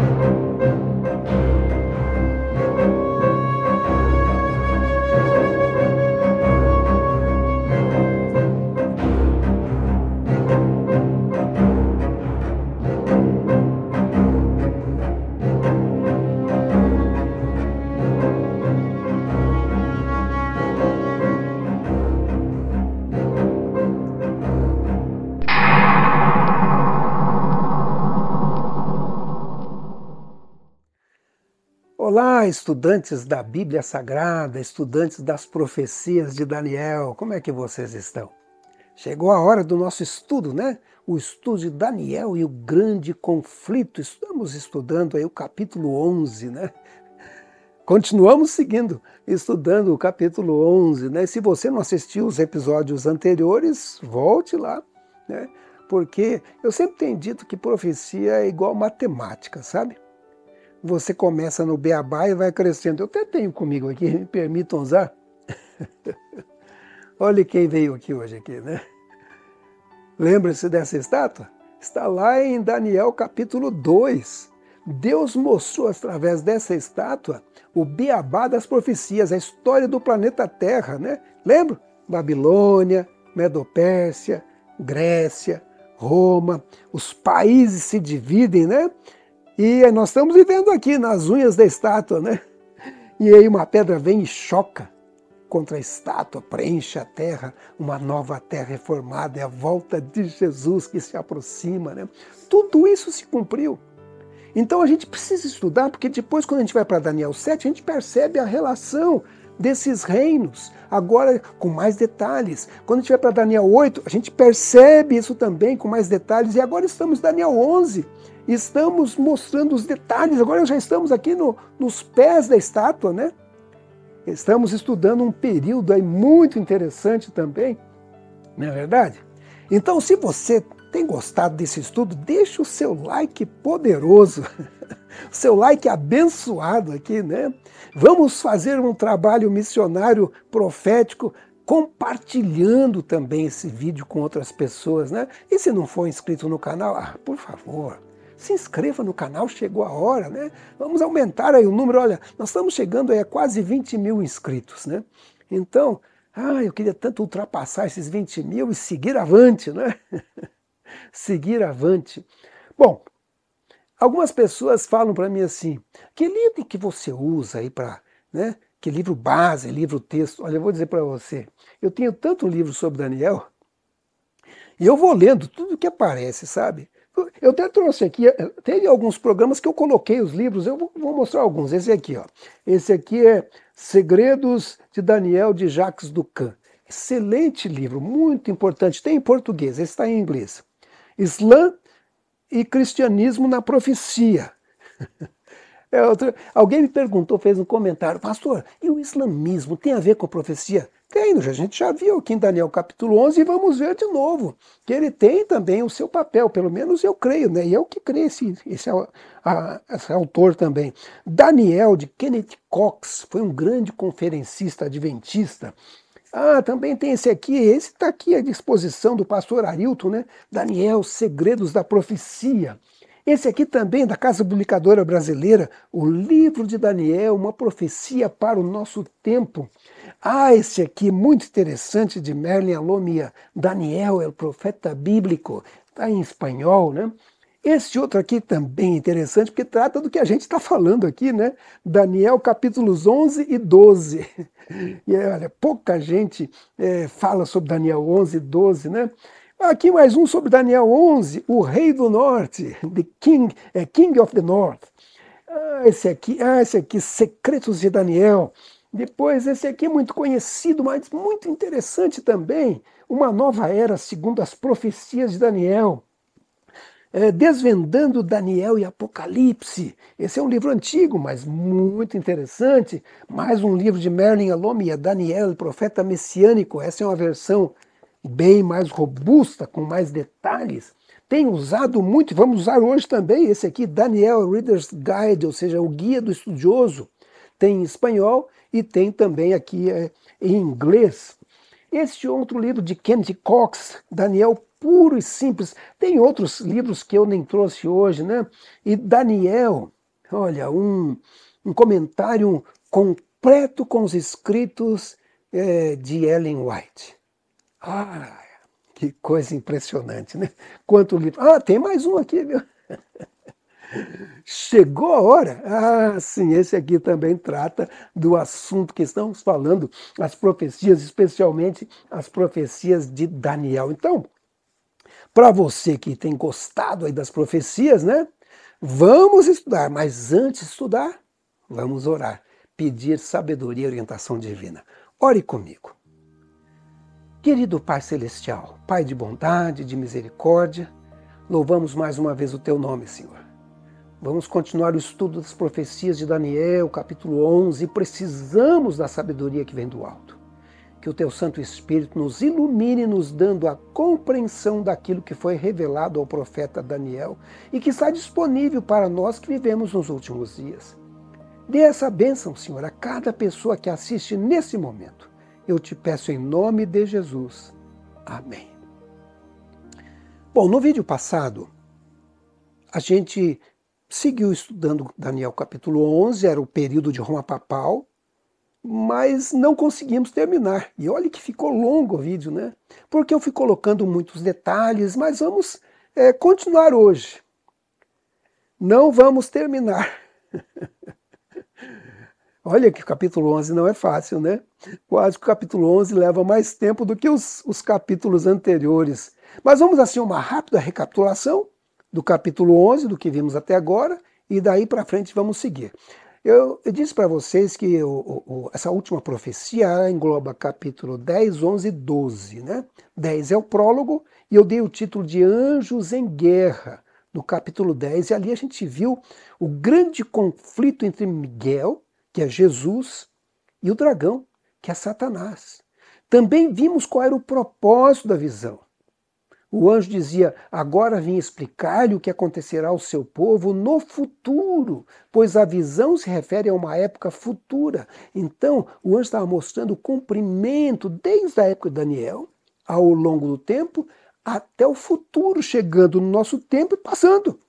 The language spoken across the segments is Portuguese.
Thank you. Olá, ah, estudantes da Bíblia Sagrada, estudantes das profecias de Daniel, como é que vocês estão? Chegou a hora do nosso estudo, né? O estudo de Daniel e o grande conflito. Estamos estudando aí o capítulo 11, né? Continuamos seguindo, estudando o capítulo 11, né? Se você não assistiu os episódios anteriores, volte lá, né? Porque eu sempre tenho dito que profecia é igual matemática, sabe? você começa no beabá e vai crescendo. Eu até tenho comigo aqui, me permitam usar. Olha quem veio aqui hoje aqui, né? Lembra-se dessa estátua? Está lá em Daniel capítulo 2. Deus mostrou através dessa estátua o beabá das profecias, a história do planeta Terra, né? Lembra? Babilônia, Medopérsia, Grécia, Roma, os países se dividem, né? E nós estamos vivendo aqui nas unhas da estátua, né? E aí uma pedra vem e choca contra a estátua, preenche a terra, uma nova terra reformada, é, é a volta de Jesus que se aproxima, né? Tudo isso se cumpriu. Então a gente precisa estudar, porque depois, quando a gente vai para Daniel 7, a gente percebe a relação desses reinos, agora com mais detalhes. Quando a gente vai para Daniel 8, a gente percebe isso também com mais detalhes, e agora estamos em Daniel 11. Estamos mostrando os detalhes, agora já estamos aqui no, nos pés da estátua, né? Estamos estudando um período aí muito interessante também, não é verdade? Então, se você tem gostado desse estudo, deixe o seu like poderoso, o seu like abençoado aqui, né? Vamos fazer um trabalho missionário profético compartilhando também esse vídeo com outras pessoas, né? E se não for inscrito no canal, ah, por favor, se inscreva no canal, chegou a hora, né? Vamos aumentar aí o número, olha, nós estamos chegando aí a quase 20 mil inscritos, né? Então, ah, eu queria tanto ultrapassar esses 20 mil e seguir avante, né? seguir avante. Bom, algumas pessoas falam para mim assim, que livro que você usa aí para, né? Que livro base, livro texto? Olha, eu vou dizer para você, eu tenho tanto livro sobre Daniel, e eu vou lendo tudo que aparece, sabe? eu até trouxe aqui, eh, teve alguns programas que eu coloquei os livros, eu vou, mostrar alguns. Esse aqui, ó. Esse aqui é Segredos de Daniel de Jacques Ducan. Excelente livro, muito importante. Tem em português, esse está em inglês. Islã e Cristianismo na Profecia. É outro... Alguém me perguntou, fez um comentário, pastor, e o islamismo tem a ver com a profecia? Tem, a gente já viu aqui em Daniel capítulo 11 e vamos ver de novo que ele tem também o seu papel, pelo menos eu creio, né? E o que crê esse, esse, é a, esse autor também. Daniel, de Kenneth Cox, foi um grande conferencista adventista. Ah, também tem esse aqui, esse está aqui à disposição do pastor Arilton, né? Daniel, Segredos da Profecia. Esse aqui também da Casa Publicadora Brasileira, o livro de Daniel, uma profecia para o nosso tempo. Ah, esse aqui, muito interessante, de Merlin Alomia, Daniel, o profeta bíblico, está em espanhol, né? Este outro aqui também é interessante, porque trata do que a gente está falando aqui, né? Daniel capítulos 11 e 12. Uhum. E olha, pouca gente é, fala sobre Daniel 11 e 12, né? Aqui mais um sobre Daniel 11, o rei do norte, the king, é, king of the north. Ah, esse aqui, ah, esse aqui, Secretos de Daniel. Depois, esse aqui é muito conhecido, mas muito interessante também. Uma nova era, segundo as profecias de Daniel. É, Desvendando Daniel e Apocalipse. Esse é um livro antigo, mas muito interessante. Mais um livro de Merlin Alomia, é Daniel, Profeta Messiânico. Essa é uma versão bem mais robusta, com mais detalhes. Tem usado muito, vamos usar hoje também, esse aqui, Daniel Reader's Guide, ou seja, o Guia do Estudioso tem em espanhol e tem também aqui é, em inglês. Este outro livro de Kennedy Cox, Daniel Puro e Simples, tem outros livros que eu nem trouxe hoje, né? E Daniel, olha, um, um comentário completo com os escritos é, de Ellen White. Ah, que coisa impressionante, né? Quanto livro. Ah, tem mais um aqui, viu? Chegou a hora. Ah, sim, esse aqui também trata do assunto que estamos falando, as profecias, especialmente as profecias de Daniel. Então, para você que tem gostado aí das profecias, né? Vamos estudar, mas antes de estudar, vamos orar, pedir sabedoria e orientação divina. Ore comigo. Querido Pai Celestial, Pai de bondade, de misericórdia, louvamos mais uma vez o teu nome, Senhor Vamos continuar o estudo das profecias de Daniel, capítulo 11. Precisamos da sabedoria que vem do alto. Que o teu Santo Espírito nos ilumine, nos dando a compreensão daquilo que foi revelado ao profeta Daniel e que está disponível para nós que vivemos nos últimos dias. Dê essa bênção, Senhor, a cada pessoa que assiste nesse momento. Eu te peço em nome de Jesus. Amém. Bom, no vídeo passado, a gente seguiu estudando Daniel capítulo 11, era o período de Roma Papal, mas não conseguimos terminar. E olha que ficou longo o vídeo, né? Porque eu fui colocando muitos detalhes, mas vamos é, continuar hoje. Não vamos terminar. olha que o capítulo 11 não é fácil, né? Quase que o capítulo 11 leva mais tempo do que os, os capítulos anteriores. Mas vamos assim, uma rápida recapitulação do capítulo 11, do que vimos até agora, e daí para frente vamos seguir. Eu, eu disse para vocês que o, o, essa última profecia engloba capítulo 10, 11 e 12. Né? 10 é o prólogo, e eu dei o título de Anjos em Guerra, no capítulo 10, e ali a gente viu o grande conflito entre Miguel, que é Jesus, e o dragão, que é Satanás. Também vimos qual era o propósito da visão. O anjo dizia: Agora vim explicar-lhe o que acontecerá ao seu povo no futuro, pois a visão se refere a uma época futura. Então, o anjo estava mostrando o cumprimento desde a época de Daniel, ao longo do tempo, até o futuro, chegando no nosso tempo e passando.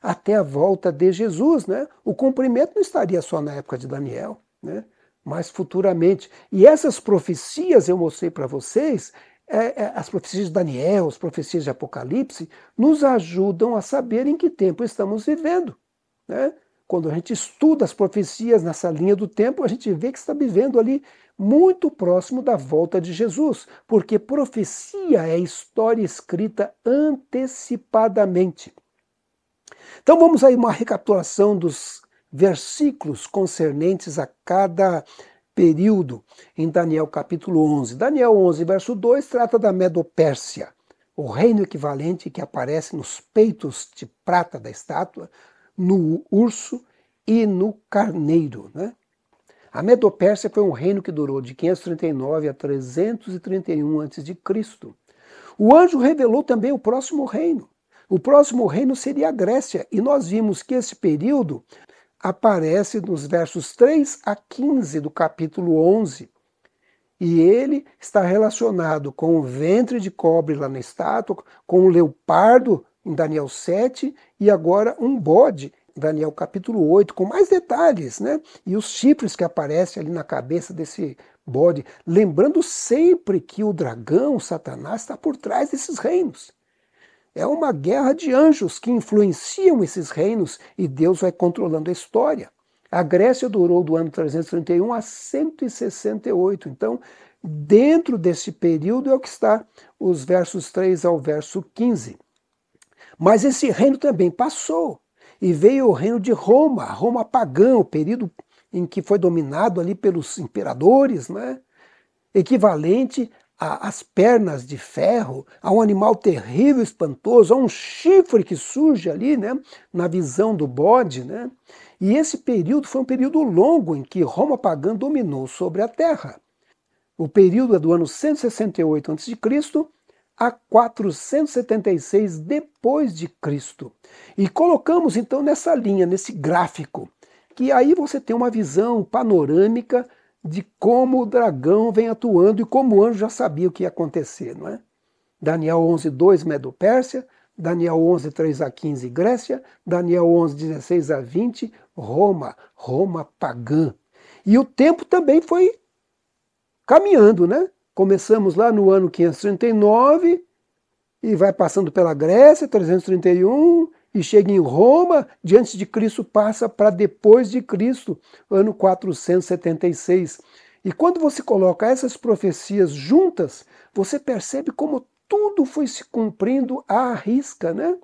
Até a volta de Jesus, né? O cumprimento não estaria só na época de Daniel, né? mas futuramente. E essas profecias eu mostrei para vocês, é, é, as profecias de Daniel, as profecias de Apocalipse, nos ajudam a saber em que tempo estamos vivendo. Né? Quando a gente estuda as profecias nessa linha do tempo, a gente vê que está vivendo ali muito próximo da volta de Jesus, porque profecia é história escrita antecipadamente. Então vamos aí uma recapitulação dos versículos concernentes a cada período em Daniel capítulo 11. Daniel 11, verso 2 trata da Medopérsia, o reino equivalente que aparece nos peitos de prata da estátua, no urso e no carneiro. Né? A Medopérsia foi um reino que durou de 539 a 331 a.C. O anjo revelou também o próximo reino. O próximo reino seria a Grécia, e nós vimos que esse período aparece nos versos 3 a 15 do capítulo 11. E ele está relacionado com o ventre de cobre lá na estátua, com o leopardo em Daniel 7 e agora um bode em Daniel capítulo 8, com mais detalhes, né? E os chifres que aparecem ali na cabeça desse bode, lembrando sempre que o dragão, Satanás, está por trás desses reinos. É uma guerra de anjos que influenciam esses reinos e Deus vai controlando a história. A Grécia durou do ano 331 a 168. Então, dentro desse período é o que está os versos 3 ao verso 15. Mas esse reino também passou e veio o reino de Roma, Roma pagã, o período em que foi dominado ali pelos imperadores, né? equivalente a, as pernas de ferro, a um animal terrível, espantoso, a um chifre que surge ali, né, na visão do bode, né? E esse período foi um período longo em que Roma pagã dominou sobre a Terra. O período é do ano 168 a.C. a 476 depois de Cristo. E colocamos então nessa linha, nesse gráfico, que aí você tem uma visão panorâmica de como o dragão vem atuando e como o anjo já sabia o que ia acontecer, não é? Daniel 11, 2, Medo-Pérsia, Daniel 11, 3 a 15, Grécia, Daniel 11, 16 a 20, Roma, Roma pagã. E o tempo também foi caminhando, né? Começamos lá no ano 539 e vai passando pela Grécia, 331, e chega em Roma diante de Cristo, passa para depois de Cristo, ano 476. E quando você coloca essas profecias juntas, você percebe como tudo foi se cumprindo à risca, né?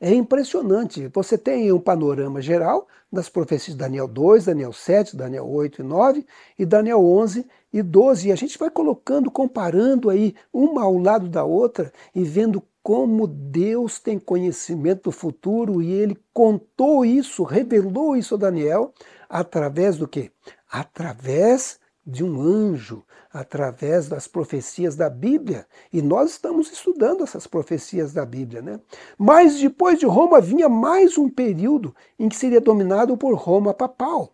É impressionante. Você tem um panorama geral das profecias de Daniel 2, Daniel 7, Daniel 8 e 9 e Daniel 11 e 12. E a gente vai colocando, comparando aí uma ao lado da outra e vendo como Deus tem conhecimento do futuro e ele contou isso, revelou isso a Daniel através do quê? Através de um anjo através das profecias da Bíblia, e nós estamos estudando essas profecias da Bíblia, né? Mas depois de Roma vinha mais um período em que seria dominado por Roma papal.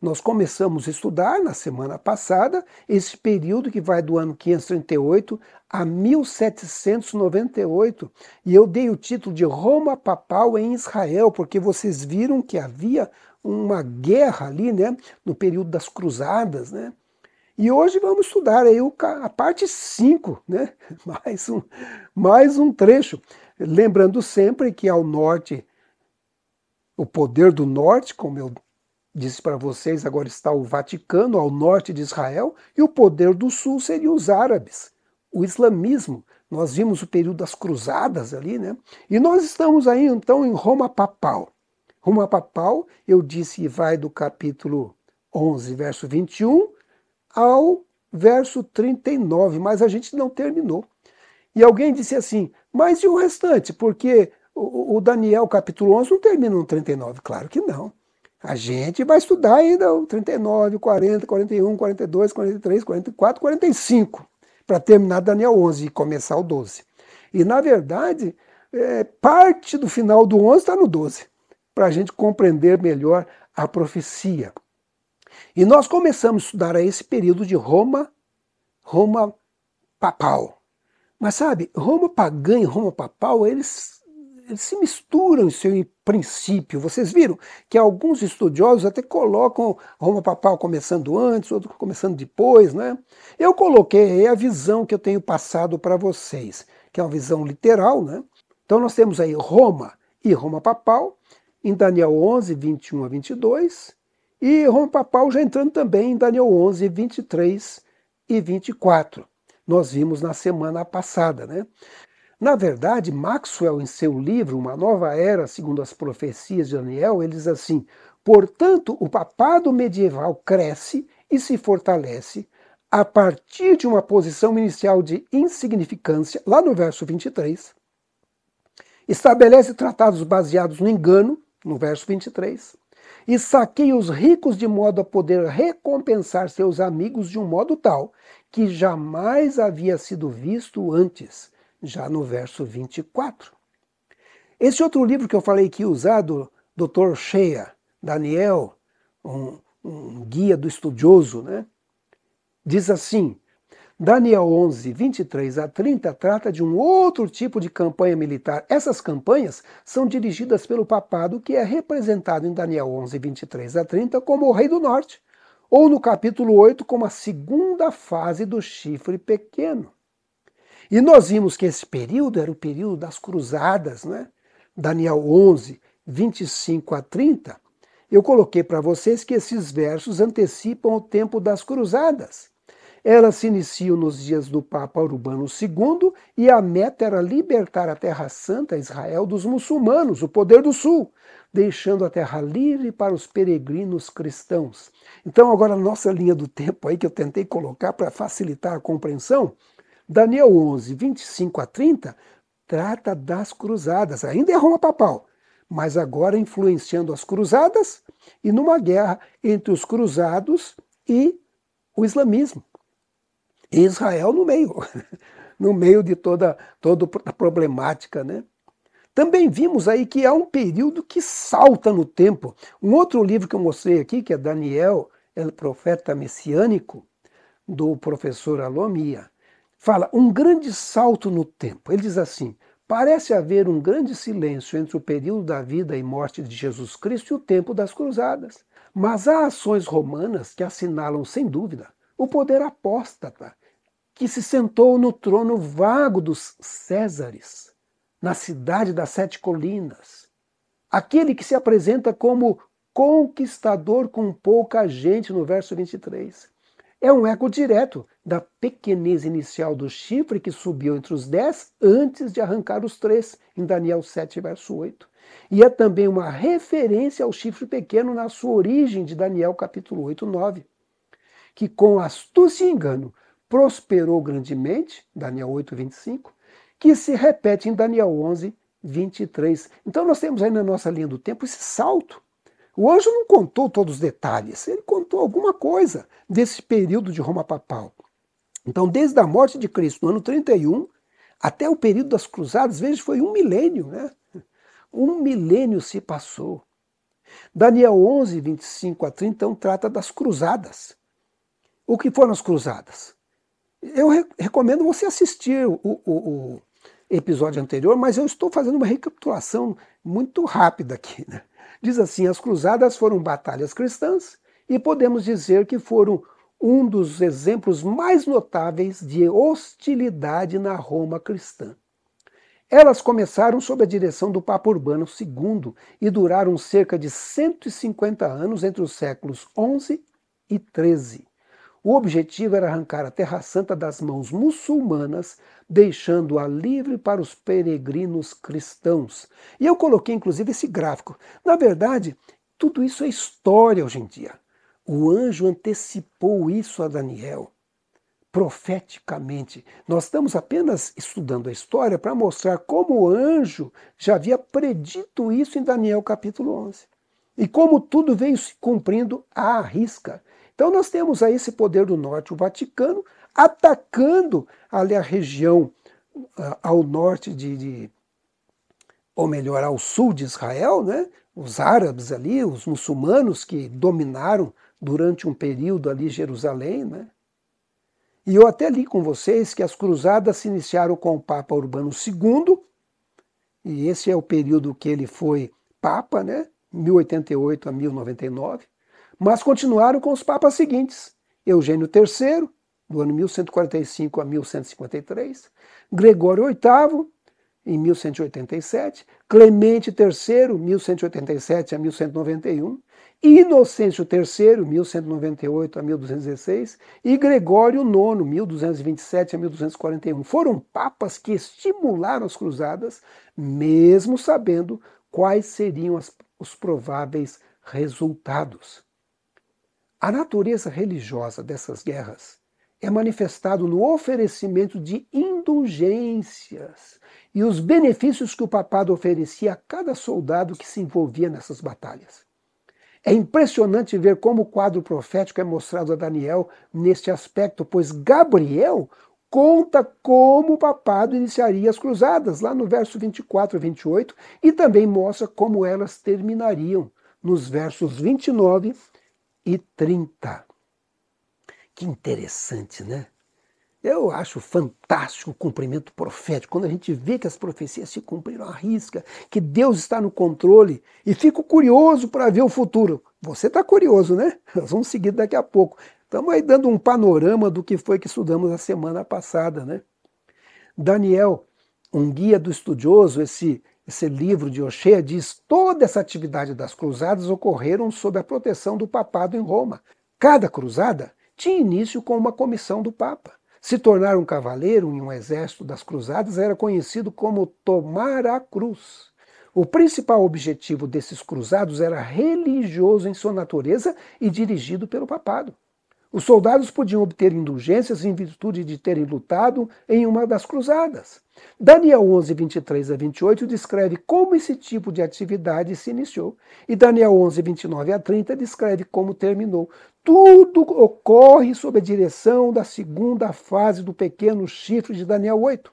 Nós começamos a estudar na semana passada esse período que vai do ano 538 a 1798, e eu dei o título de Roma papal em Israel, porque vocês viram que havia uma guerra ali, né, no período das cruzadas, né? E hoje vamos estudar aí a parte 5, né? mais, um, mais um trecho. Lembrando sempre que ao norte, o poder do norte, como eu disse para vocês, agora está o Vaticano, ao norte de Israel, e o poder do sul seria os árabes, o islamismo. Nós vimos o período das cruzadas ali, né? E nós estamos aí então em Roma Papal. Roma Papal, eu disse, vai do capítulo 11, verso 21 ao verso 39, mas a gente não terminou. E alguém disse assim: mas e o restante? Porque o Daniel capítulo 11 não termina no 39, claro que não. A gente vai estudar ainda o 39, 40, 41, 42, 43, 44, 45, para terminar Daniel 11 e começar o 12. E, na verdade, é, parte do final do 11 está no 12, para a gente compreender melhor a profecia. E nós começamos a estudar a esse período de Roma, Roma papal. Mas sabe, Roma pagã e Roma papal, eles, eles se misturam em seu princípio. Vocês viram que alguns estudiosos até colocam Roma papal começando antes, outro começando depois, né? Eu coloquei a visão que eu tenho passado para vocês, que é uma visão literal, né? Então nós temos aí Roma e Roma papal, em Daniel 11, 21 a 22, e Papal já entrando também em Daniel 11, 23 e 24. Nós vimos na semana passada, né? Na verdade, Maxwell, em seu livro Uma Nova Era, segundo as profecias de Daniel, ele diz assim: portanto, o papado medieval cresce e se fortalece a partir de uma posição inicial de insignificância, lá no verso 23, estabelece tratados baseados no engano, no verso 23, e saquei os ricos de modo a poder recompensar seus amigos de um modo tal que jamais havia sido visto antes, já no verso 24. Esse outro livro que eu falei que usado, Dr. Shea, Daniel, um, um guia do estudioso, né? diz assim: Daniel 11, 23 a 30 trata de um outro tipo de campanha militar. Essas campanhas são dirigidas pelo papado, que é representado em Daniel 11, 23 a 30 como o rei do norte, ou no capítulo 8 como a segunda fase do chifre pequeno. E nós vimos que esse período era o período das cruzadas, né? Daniel 11, 25 a 30. Eu coloquei para vocês que esses versos antecipam o tempo das cruzadas elas se iniciam nos dias do Papa Urbano II e a meta era libertar a Terra Santa, Israel, dos muçulmanos, o poder do Sul, deixando a terra livre para os peregrinos cristãos. Então, agora a nossa linha do tempo aí que eu tentei colocar para facilitar a compreensão, Daniel 11, 25 a 30, trata das cruzadas. Ainda é Roma papal, mas agora influenciando as cruzadas e numa guerra entre os cruzados e o islamismo. Israel no meio, no meio de toda, toda a problemática, né? Também vimos aí que há um período que salta no tempo. Um outro livro que eu mostrei aqui, que é Daniel, o Profeta Messiânico, do professor Alomia, fala um grande salto no tempo. Ele diz assim: parece haver um grande silêncio entre o período da vida e morte de Jesus Cristo e o tempo das cruzadas. Mas há ações romanas que assinalam, sem dúvida, o poder apóstata que se sentou no trono vago dos Césares, na cidade das sete colinas. Aquele que se apresenta como conquistador com pouca gente no verso 23. É um eco direto da pequenez inicial do chifre que subiu entre os dez antes de arrancar os três, em Daniel 7, verso 8. E é também uma referência ao chifre pequeno na sua origem de Daniel capítulo 8, 9 que com astúcia e engano prosperou grandemente, Daniel 8, 25, que se repete em Daniel 11, 23. Então nós temos aí na nossa linha do tempo esse salto. O anjo não contou todos os detalhes, ele contou alguma coisa desse período de Roma papal. Então, desde a morte de Cristo, no ano 31, até o período das cruzadas, veja, foi um milênio, né? Um milênio se passou. Daniel 11, 25 a 30, então, trata das cruzadas o que foram as cruzadas. Eu re recomendo você assistir o, o, o, episódio anterior, mas eu estou fazendo uma recapitulação muito rápida aqui. Né? Diz assim: as cruzadas foram batalhas cristãs e podemos dizer que foram um dos exemplos mais notáveis de hostilidade na Roma cristã. Elas começaram sob a direção do Papa Urbano II e duraram cerca de 150 anos entre os séculos XI e XIII. O objetivo era arrancar a Terra Santa das mãos muçulmanas, deixando-a livre para os peregrinos cristãos. E eu coloquei inclusive esse gráfico. Na verdade, tudo isso é história hoje em dia. O anjo antecipou isso a Daniel profeticamente. Nós estamos apenas estudando a história para mostrar como o anjo já havia predito isso em Daniel capítulo 11. E como tudo veio se cumprindo à risca. Então nós temos aí esse poder do norte, o Vaticano, atacando ali a região ah, ao norte de, de, ou melhor, ao sul de Israel, né? os árabes ali, os muçulmanos que dominaram durante um período ali Jerusalém. Né? E eu até li com vocês que as cruzadas se iniciaram com o Papa Urbano II, e esse é o período que ele foi Papa, né? 1088 a 1099 mas continuaram com os papas seguintes: Eugênio III, do ano 1145 a 1153, Gregório VIII, em 1187, Clemente III, 1187 a 1191, Inocêncio III, 1198 a 1216, e Gregório IX, 1227 a 1241. Foram papas que estimularam as cruzadas, mesmo sabendo quais seriam as, os prováveis resultados. A natureza religiosa dessas guerras é manifestado no oferecimento de indulgências e os benefícios que o papado oferecia a cada soldado que se envolvia nessas batalhas. É impressionante ver como o quadro profético é mostrado a Daniel neste aspecto, pois Gabriel conta como o papado iniciaria as cruzadas, lá no verso 24 e 28, e também mostra como elas terminariam, nos versos 29 e 30. Que interessante, né? Eu acho fantástico o cumprimento profético, quando a gente vê que as profecias se cumpriram à risca, que Deus está no controle, e fico curioso para ver o futuro. Você está curioso, né? Nós vamos seguir daqui a pouco. Estamos aí dando um panorama do que foi que estudamos a semana passada, né? Daniel, um guia do estudioso, esse esse livro de Oxeia diz: toda essa atividade das cruzadas ocorreram sob a proteção do papado em Roma. Cada cruzada tinha início com uma comissão do Papa. Se tornar um cavaleiro em um exército das cruzadas era conhecido como tomar a cruz. O principal objetivo desses cruzados era religioso em sua natureza e dirigido pelo papado. Os soldados podiam obter indulgências em virtude de terem lutado em uma das cruzadas. Daniel 11, 23 a 28 descreve como esse tipo de atividade se iniciou, e Daniel 11, 29 a 30 descreve como terminou. Tudo ocorre sob a direção da segunda fase do pequeno chifre de Daniel 8,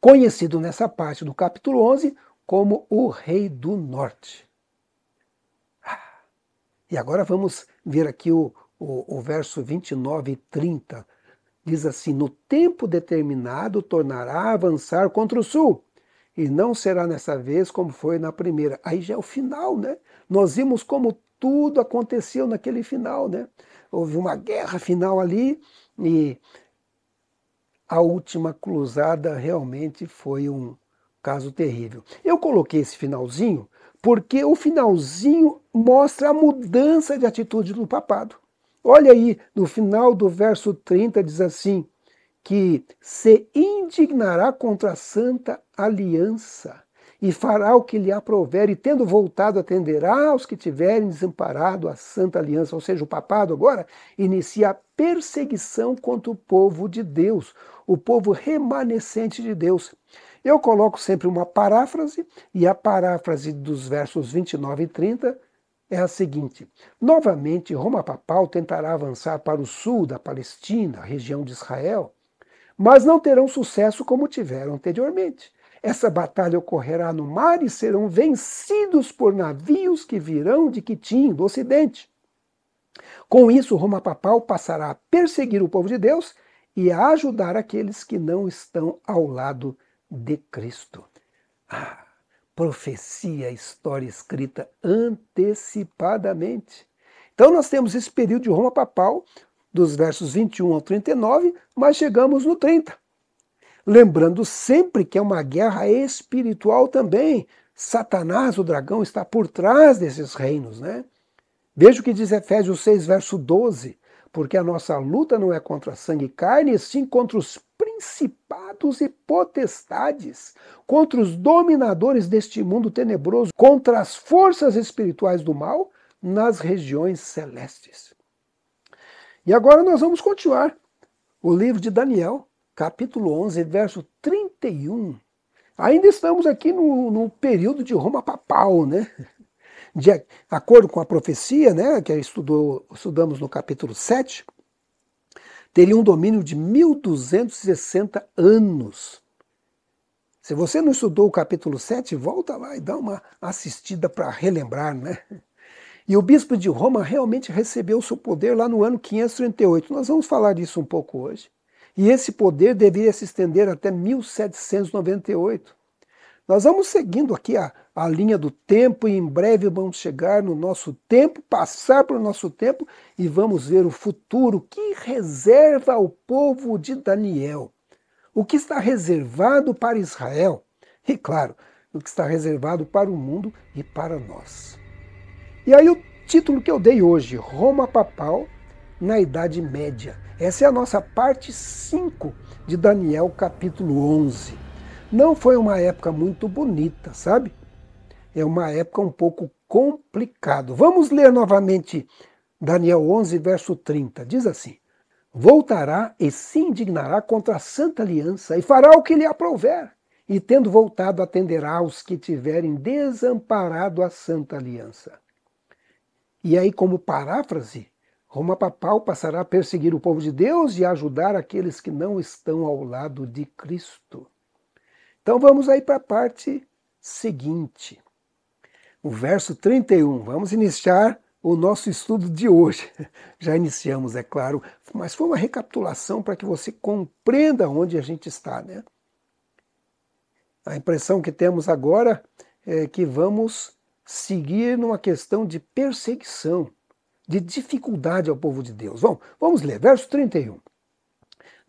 conhecido nessa parte do capítulo 11 como o Rei do Norte. Ah, e agora vamos ver aqui o, o, o verso 29 e 30. Diz assim: No tempo determinado tornará a avançar contra o sul, e não será nessa vez como foi na primeira. Aí já é o final, né? Nós vimos como tudo aconteceu naquele final, né? Houve uma guerra final ali e a última cruzada realmente foi um caso terrível. Eu coloquei esse finalzinho porque o finalzinho mostra a mudança de atitude do papado. Olha aí, no final do verso 30 diz assim: que se indignará contra a santa aliança e fará o que lhe aprover, e tendo voltado, atenderá aos que tiverem desamparado a santa aliança. Ou seja, o papado agora inicia a perseguição contra o povo de Deus, o povo remanescente de Deus. Eu coloco sempre uma paráfrase, e a paráfrase dos versos 29 e 30 é a seguinte: novamente, Roma Papal tentará avançar para o sul da Palestina, região de Israel, mas não terão sucesso como tiveram anteriormente. Essa batalha ocorrerá no mar e serão vencidos por navios que virão de Quitim, do Ocidente. Com isso, Roma Papal passará a perseguir o povo de Deus e a ajudar aqueles que não estão ao lado de Cristo. Ah, profecia, história escrita antecipadamente. Então nós temos esse período de Roma papal, dos versos 21 ao 39, mas chegamos no 30. Lembrando sempre que é uma guerra espiritual também. Satanás, o dragão, está por trás desses reinos, né? Veja o que diz Efésios 6, verso 12. Porque a nossa luta não é contra sangue e carne, sim contra os principados e potestades, contra os dominadores deste mundo tenebroso, contra as forças espirituais do mal nas regiões celestes. E agora nós vamos continuar o livro de Daniel, capítulo 11, verso 31. Ainda estamos aqui no, no período de Roma papal, né? De acordo com a profecia, né, que estudou, estudamos no capítulo 7, teria um domínio de 1260 anos. Se você não estudou o capítulo 7, volta lá e dá uma assistida para relembrar, né? E o bispo de Roma realmente recebeu seu poder lá no ano 538. Nós vamos falar disso um pouco hoje. E esse poder deveria se estender até 1798. Nós vamos seguindo aqui a, a linha do tempo e em breve vamos chegar no nosso tempo, passar para o nosso tempo e vamos ver o futuro que reserva ao povo de Daniel. O que está reservado para Israel e, claro, o que está reservado para o mundo e para nós. E aí o título que eu dei hoje, Roma Papal na Idade Média. Essa é a nossa parte 5 de Daniel capítulo 11. Não foi uma época muito bonita, sabe? É uma época um pouco complicada. Vamos ler novamente Daniel 11, verso 30. Diz assim: Voltará e se indignará contra a santa aliança e fará o que lhe aprouver. E tendo voltado, atenderá aos que tiverem desamparado a santa aliança. E aí, como paráfrase, Roma papal passará a perseguir o povo de Deus e a ajudar aqueles que não estão ao lado de Cristo. Então vamos aí para a parte seguinte. O verso 31. Vamos iniciar o nosso estudo de hoje. Já iniciamos, é claro, mas foi uma recapitulação para que você compreenda onde a gente está, né? A impressão que temos agora é que vamos seguir numa questão de perseguição, de dificuldade ao povo de Deus. Bom, vamos ler, verso 31.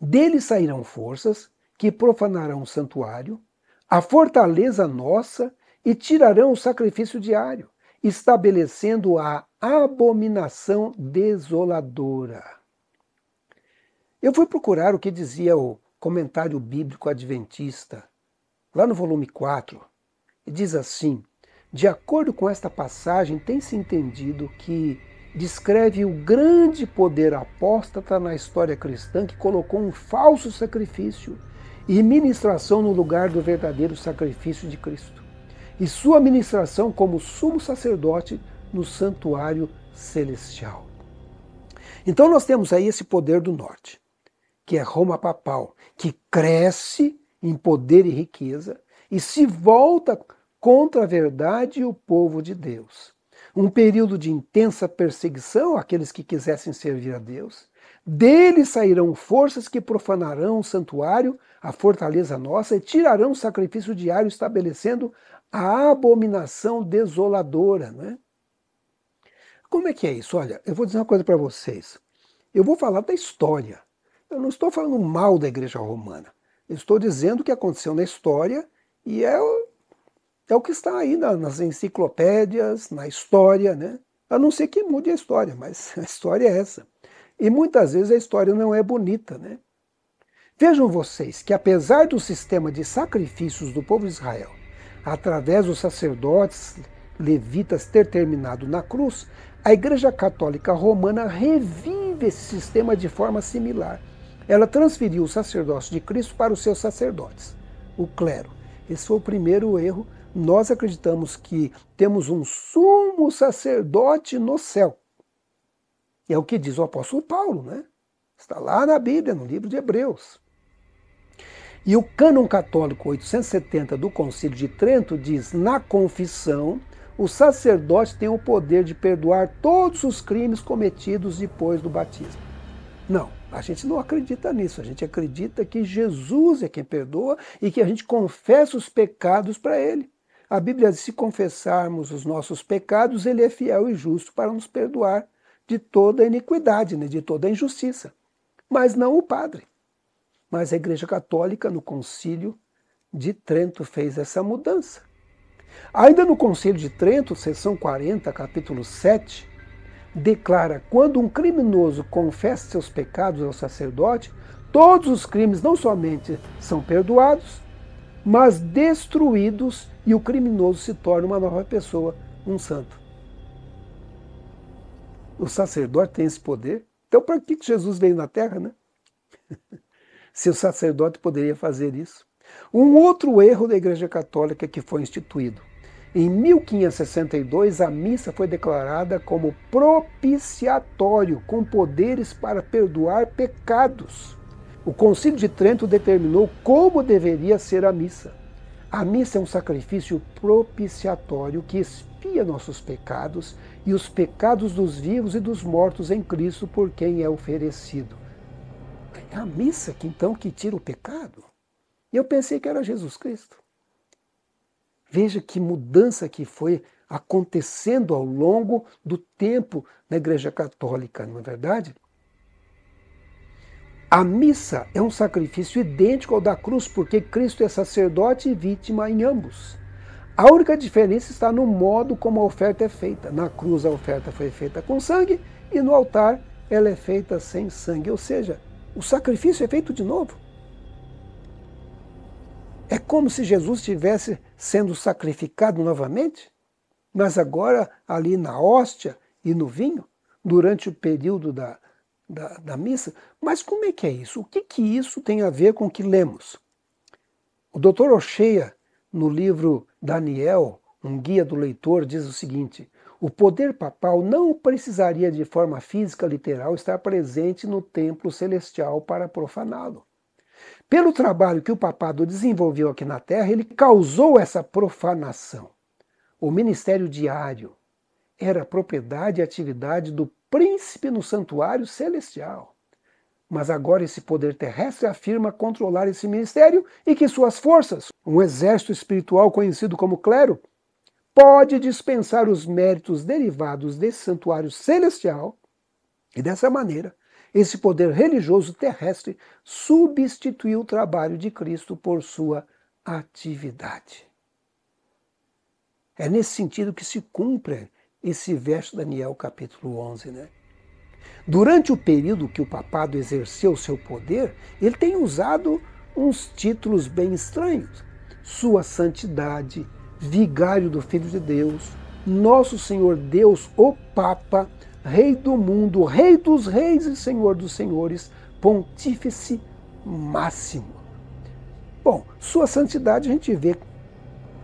Dele sairão forças que profanarão o santuário, a fortaleza nossa, e tirarão o sacrifício diário, estabelecendo a abominação desoladora. Eu fui procurar o que dizia o comentário bíblico adventista, lá no volume 4, e diz assim: de acordo com esta passagem, tem-se entendido que descreve o grande poder apóstata na história cristã que colocou um falso sacrifício e ministração no lugar do verdadeiro sacrifício de Cristo, e sua ministração como sumo sacerdote no santuário celestial. Então nós temos aí esse poder do norte, que é Roma papal, que cresce em poder e riqueza e se volta contra a verdade e o povo de Deus. Um período de intensa perseguição àqueles que quisessem servir a Deus. Dele sairão forças que profanarão o santuário a fortaleza nossa, e tirarão o sacrifício diário, estabelecendo a abominação desoladora. Né? Como é que é isso? Olha, eu vou dizer uma coisa para vocês. Eu vou falar da história. Eu não estou falando mal da Igreja Romana. Eu estou dizendo o que aconteceu na história e é, é o que está aí nas enciclopédias, na história, né? A não ser que mude a história, mas a história é essa. E muitas vezes a história não é bonita, né? Vejam vocês que, apesar do sistema de sacrifícios do povo de Israel, através dos sacerdotes levitas, ter terminado na cruz, a Igreja Católica Romana revive esse sistema de forma similar. Ela transferiu o sacerdócio de Cristo para os seus sacerdotes, o clero. Esse foi o primeiro erro. Nós acreditamos que temos um sumo sacerdote no céu. É o que diz o apóstolo Paulo, né? Está lá na Bíblia, no livro de Hebreus. E o cânon católico 870 do Concílio de Trento diz: na confissão, o sacerdote tem o poder de perdoar todos os crimes cometidos depois do batismo. Não, a gente não acredita nisso. A gente acredita que Jesus é quem perdoa e que a gente confessa os pecados para ele. A Bíblia diz: se confessarmos os nossos pecados, ele é fiel e justo para nos perdoar de toda iniquidade, né, de toda injustiça. Mas não o padre. Mas a Igreja Católica, no Concílio de Trento, fez essa mudança. Ainda no Concílio de Trento, seção 40, capítulo 7, declara: quando um criminoso confessa seus pecados ao sacerdote, todos os crimes não somente são perdoados, mas destruídos e o criminoso se torna uma nova pessoa, um santo. O sacerdote tem esse poder. Então, para que Jesus veio na terra, né? se o sacerdote poderia fazer isso. Um outro erro da Igreja Católica que foi instituído. Em 1562, a missa foi declarada como propiciatório, com poderes para perdoar pecados. O Concílio de Trento determinou como deveria ser a missa. A missa é um sacrifício propiciatório que expia nossos pecados e os pecados dos vivos e dos mortos em Cristo por quem é oferecido. É a missa que então que tira o pecado? E eu pensei que era Jesus Cristo. Veja que mudança que foi acontecendo ao longo do tempo na Igreja Católica, não é verdade? A missa é um sacrifício idêntico ao da cruz, porque Cristo é sacerdote e vítima em ambos. A única diferença está no modo como a oferta é feita. Na cruz a oferta foi feita com sangue e no altar ela é feita sem sangue, ou seja, o sacrifício é feito de novo. É como se Jesus estivesse sendo sacrificado novamente, mas agora ali na hóstia e no vinho, durante o período da, da, da, missa. Mas como é que é isso? O que, que isso tem a ver com o que lemos? O doutor Ocheia, no livro Daniel, um guia do leitor, diz o seguinte: o poder papal não precisaria de forma física literal estar presente no templo celestial para profaná-lo. Pelo trabalho que o papado desenvolveu aqui na Terra, ele causou essa profanação. O ministério diário era propriedade e atividade do príncipe no santuário celestial. Mas agora esse poder terrestre afirma controlar esse ministério e que suas forças, um exército espiritual conhecido como clero, pode dispensar os méritos derivados desse santuário celestial, e dessa maneira, esse poder religioso terrestre substituiu o trabalho de Cristo por sua atividade. É nesse sentido que se cumpre esse verso Daniel capítulo 11, né? Durante o período que o papado exerceu seu poder, ele tem usado uns títulos bem estranhos: sua santidade, vigário do Filho de Deus, nosso Senhor Deus, o Papa, Rei do mundo, Rei dos reis e Senhor dos senhores, Pontífice máximo. Bom, sua santidade a gente vê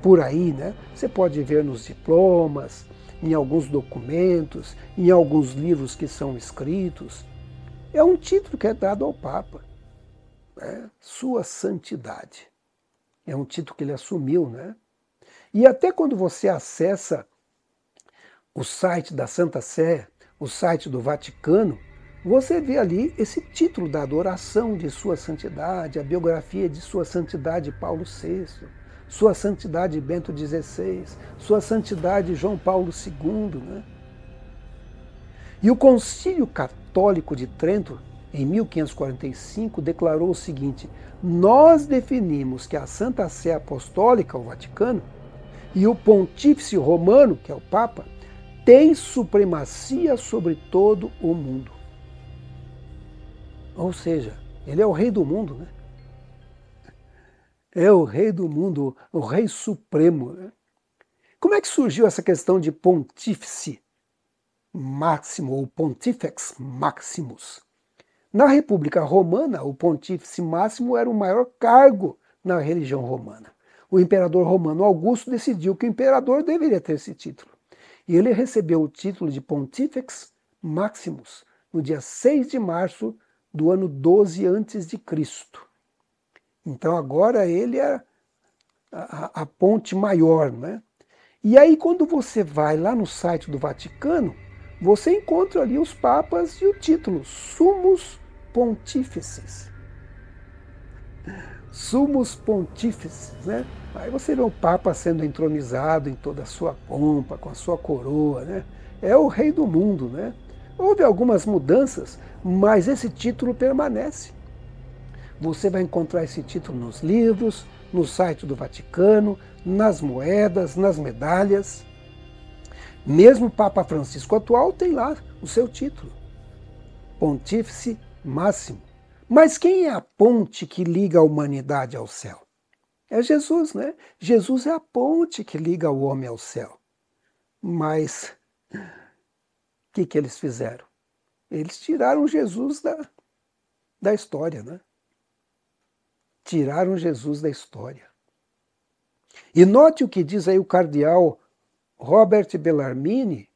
por aí, né? Você pode ver nos diplomas, em alguns documentos, em alguns livros que são escritos. É um título que é dado ao Papa, né? Sua Santidade. É um título que ele assumiu, né? E até quando você acessa o site da Santa Sé, o site do Vaticano, você vê ali esse título da adoração de Sua Santidade, a biografia de Sua Santidade Paulo VI, Sua Santidade Bento XVI, Sua Santidade João Paulo II. Né? E o Concílio Católico de Trento, em 1545, declarou o seguinte: Nós definimos que a Santa Sé Apostólica, o Vaticano, e o pontífice romano, que é o Papa, tem supremacia sobre todo o mundo. Ou seja, ele é o rei do mundo, né? É o rei do mundo, o rei supremo. Né? Como é que surgiu essa questão de pontífice máximo ou pontifex maximus? Na República Romana, o pontífice máximo era o maior cargo na religião romana o imperador romano Augusto decidiu que o imperador deveria ter esse título. E ele recebeu o título de Pontifex Maximus no dia 6 de março do ano 12 antes de Cristo. Então agora ele é a, a, ponte maior, né? E aí quando você vai lá no site do Vaticano, você encontra ali os papas e o título Sumos Pontífices sumos pontífices, né? Aí você vê o Papa sendo entronizado em toda a sua pompa, com a sua coroa, né? É o rei do mundo, né? Houve algumas mudanças, mas esse título permanece. Você vai encontrar esse título nos livros, no site do Vaticano, nas moedas, nas medalhas. Mesmo o Papa Francisco atual tem lá o seu título, Pontífice Máximo. Mas quem é a ponte que liga a humanidade ao céu? É Jesus, né? Jesus é a ponte que liga o homem ao céu. Mas o que, que eles fizeram? Eles tiraram Jesus da, da história, né? Tiraram Jesus da história. E note o que diz aí o cardeal Robert Bellarmine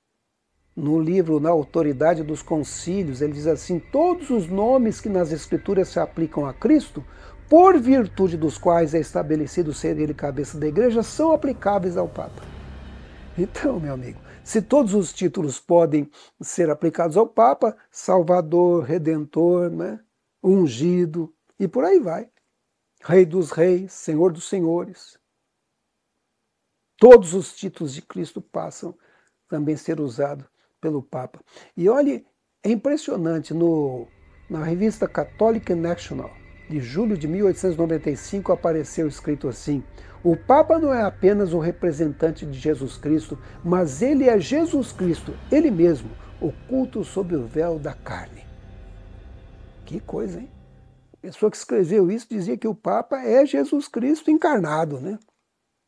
no livro Na Autoridade dos Concílios, ele diz assim: Todos os nomes que nas Escrituras se aplicam a Cristo, por virtude dos quais é estabelecido ser ele cabeça da igreja, são aplicáveis ao Papa. Então, meu amigo, se todos os títulos podem ser aplicados ao Papa, Salvador, Redentor, né? Ungido, e por aí vai. Rei dos Reis, Senhor dos Senhores. Todos os títulos de Cristo passam também ser usados pelo Papa. E olhe, é impressionante, no, na revista Catholic National, de julho de 1895, apareceu escrito assim: O Papa não é apenas o representante de Jesus Cristo, mas ele é Jesus Cristo, ele mesmo, oculto sob o véu da carne. Que coisa, hein? A pessoa que escreveu isso dizia que o Papa é Jesus Cristo encarnado, né?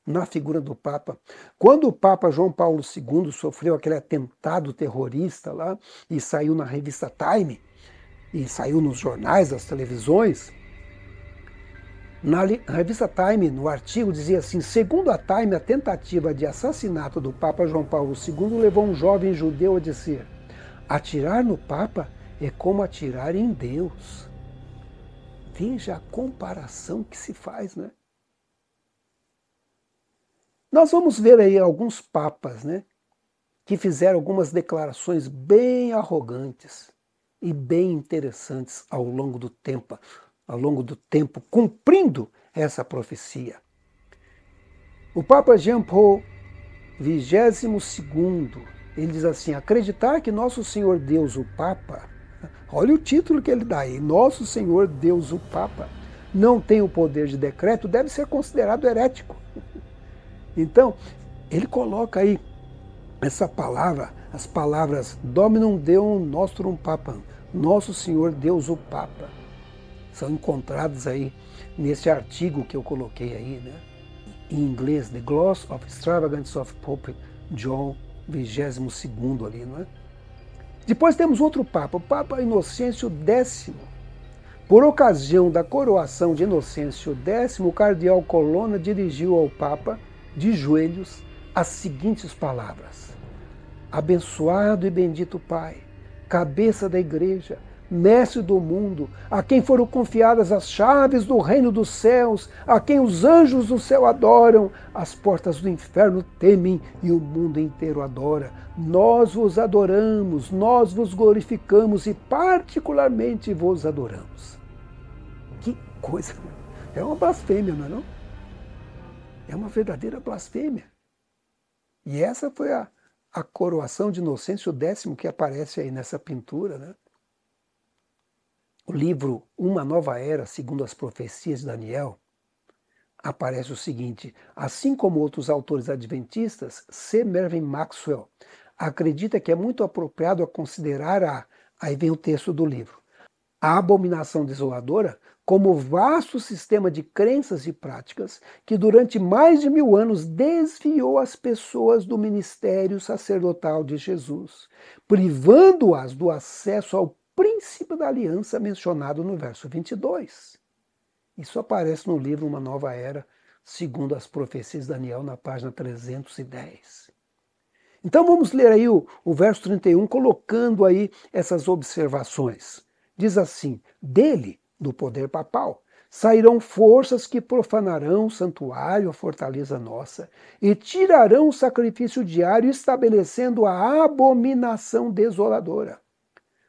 na figura do Papa. Quando o Papa João Paulo II sofreu aquele atentado terrorista lá e saiu na revista Time e saiu nos jornais, nas televisões, na revista Time, no artigo, dizia assim: segundo a Time, a tentativa de assassinato do Papa João Paulo II levou um jovem judeu a dizer: atirar no Papa é como atirar em Deus. Veja a comparação que se faz, né? Nós vamos ver aí alguns papas, né, que fizeram algumas declarações bem arrogantes e bem interessantes ao longo do tempo, ao longo do tempo, cumprindo essa profecia. O Papa Jean Paul XXII, ele diz assim: acreditar que nosso Senhor Deus, o Papa, olha o título que ele dá aí, nosso Senhor Deus, o Papa, não tem o poder de decreto, deve ser considerado herético. Então, ele coloca aí essa palavra, as palavras Dominum Deum Nostrum Papam, Nosso Senhor Deus o Papa, são encontradas aí nesse artigo que eu coloquei aí, né? em inglês, The Gloss of Extravagance of Pope John 22 ali, não é? Depois temos outro Papa, o Papa Inocêncio X. Por ocasião da coroação de Inocêncio X, o cardeal Colonna dirigiu ao Papa de joelhos as seguintes palavras: Abençoado e bendito Pai, cabeça da igreja, mestre do mundo, a quem foram confiadas as chaves do reino dos céus, a quem os anjos do céu adoram, as portas do inferno temem e o mundo inteiro adora. Nós vos adoramos, nós vos glorificamos e particularmente vos adoramos. Que coisa! É uma blasfêmia, não é não? É uma verdadeira blasfêmia. E essa foi a, a coroação de Inocêncio X que aparece aí nessa pintura. Né? O livro Uma Nova Era, segundo as profecias de Daniel, aparece o seguinte: assim como outros autores adventistas, C. Mervyn Maxwell acredita que é muito apropriado a considerar a. Aí vem o texto do livro. A abominação desoladora como vasto sistema de crenças e práticas que durante mais de mil anos desviou as pessoas do ministério sacerdotal de Jesus, privando-as do acesso ao princípio da aliança mencionado no verso 22. Isso aparece no livro Uma Nova Era, segundo as profecias de Daniel, na página 310. Então vamos ler aí o, o verso 31, colocando aí essas observações. Diz assim: Dele do poder papal. Sairão forças que profanarão o santuário, a fortaleza nossa, e tirarão o sacrifício diário, estabelecendo a abominação desoladora.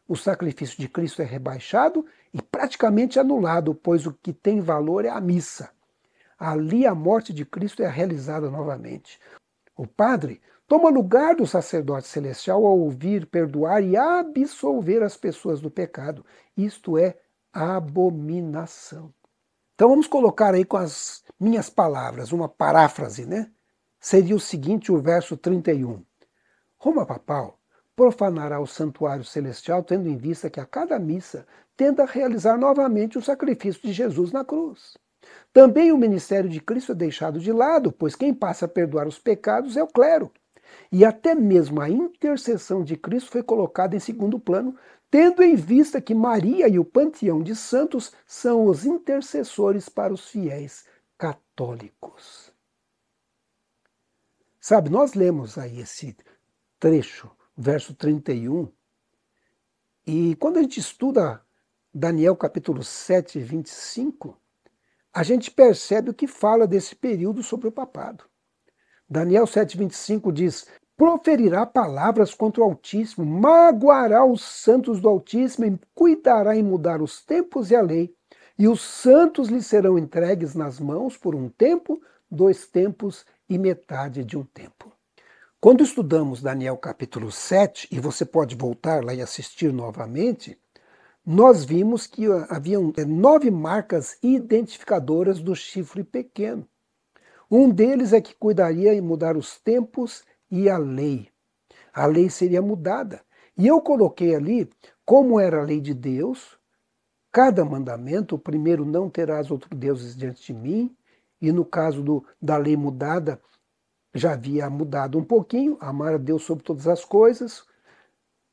O sacrifício de Cristo é rebaixado e praticamente anulado, pois o que tem valor é a missa. Ali a morte de Cristo é realizada novamente. O padre toma lugar do sacerdote celestial ao ouvir, perdoar e absolver as pessoas do pecado, isto é, abominação. Então vamos colocar aí com as minhas palavras, uma paráfrase, né? Seria o seguinte, o verso 31. Roma papal profanará o santuário celestial tendo em vista que a cada missa tenta realizar novamente o sacrifício de Jesus na cruz. Também o ministério de Cristo é deixado de lado, pois quem passa a perdoar os pecados é o clero. E até mesmo a intercessão de Cristo foi colocada em segundo plano, tendo em vista que Maria e o panteão de santos são os intercessores para os fiéis católicos. Sabe, nós lemos aí esse trecho, verso 31, e quando a gente estuda Daniel capítulo 7, 25, a gente percebe o que fala desse período sobre o papado. Daniel 7,25 diz: proferirá palavras contra o Altíssimo, magoará os santos do Altíssimo e cuidará em mudar os tempos e a lei. E os santos lhe serão entregues nas mãos por um tempo, dois tempos e metade de um tempo. Quando estudamos Daniel capítulo 7, e você pode voltar lá e assistir novamente, nós vimos que haviam é, nove marcas identificadoras do chifre pequeno. Um deles é que cuidaria em mudar os tempos e a lei. A lei seria mudada. E eu coloquei ali como era a lei de Deus, cada mandamento, o primeiro não terás outro deuses diante de mim, e no caso do, da lei mudada, já havia mudado um pouquinho, amar a Deus sobre todas as coisas.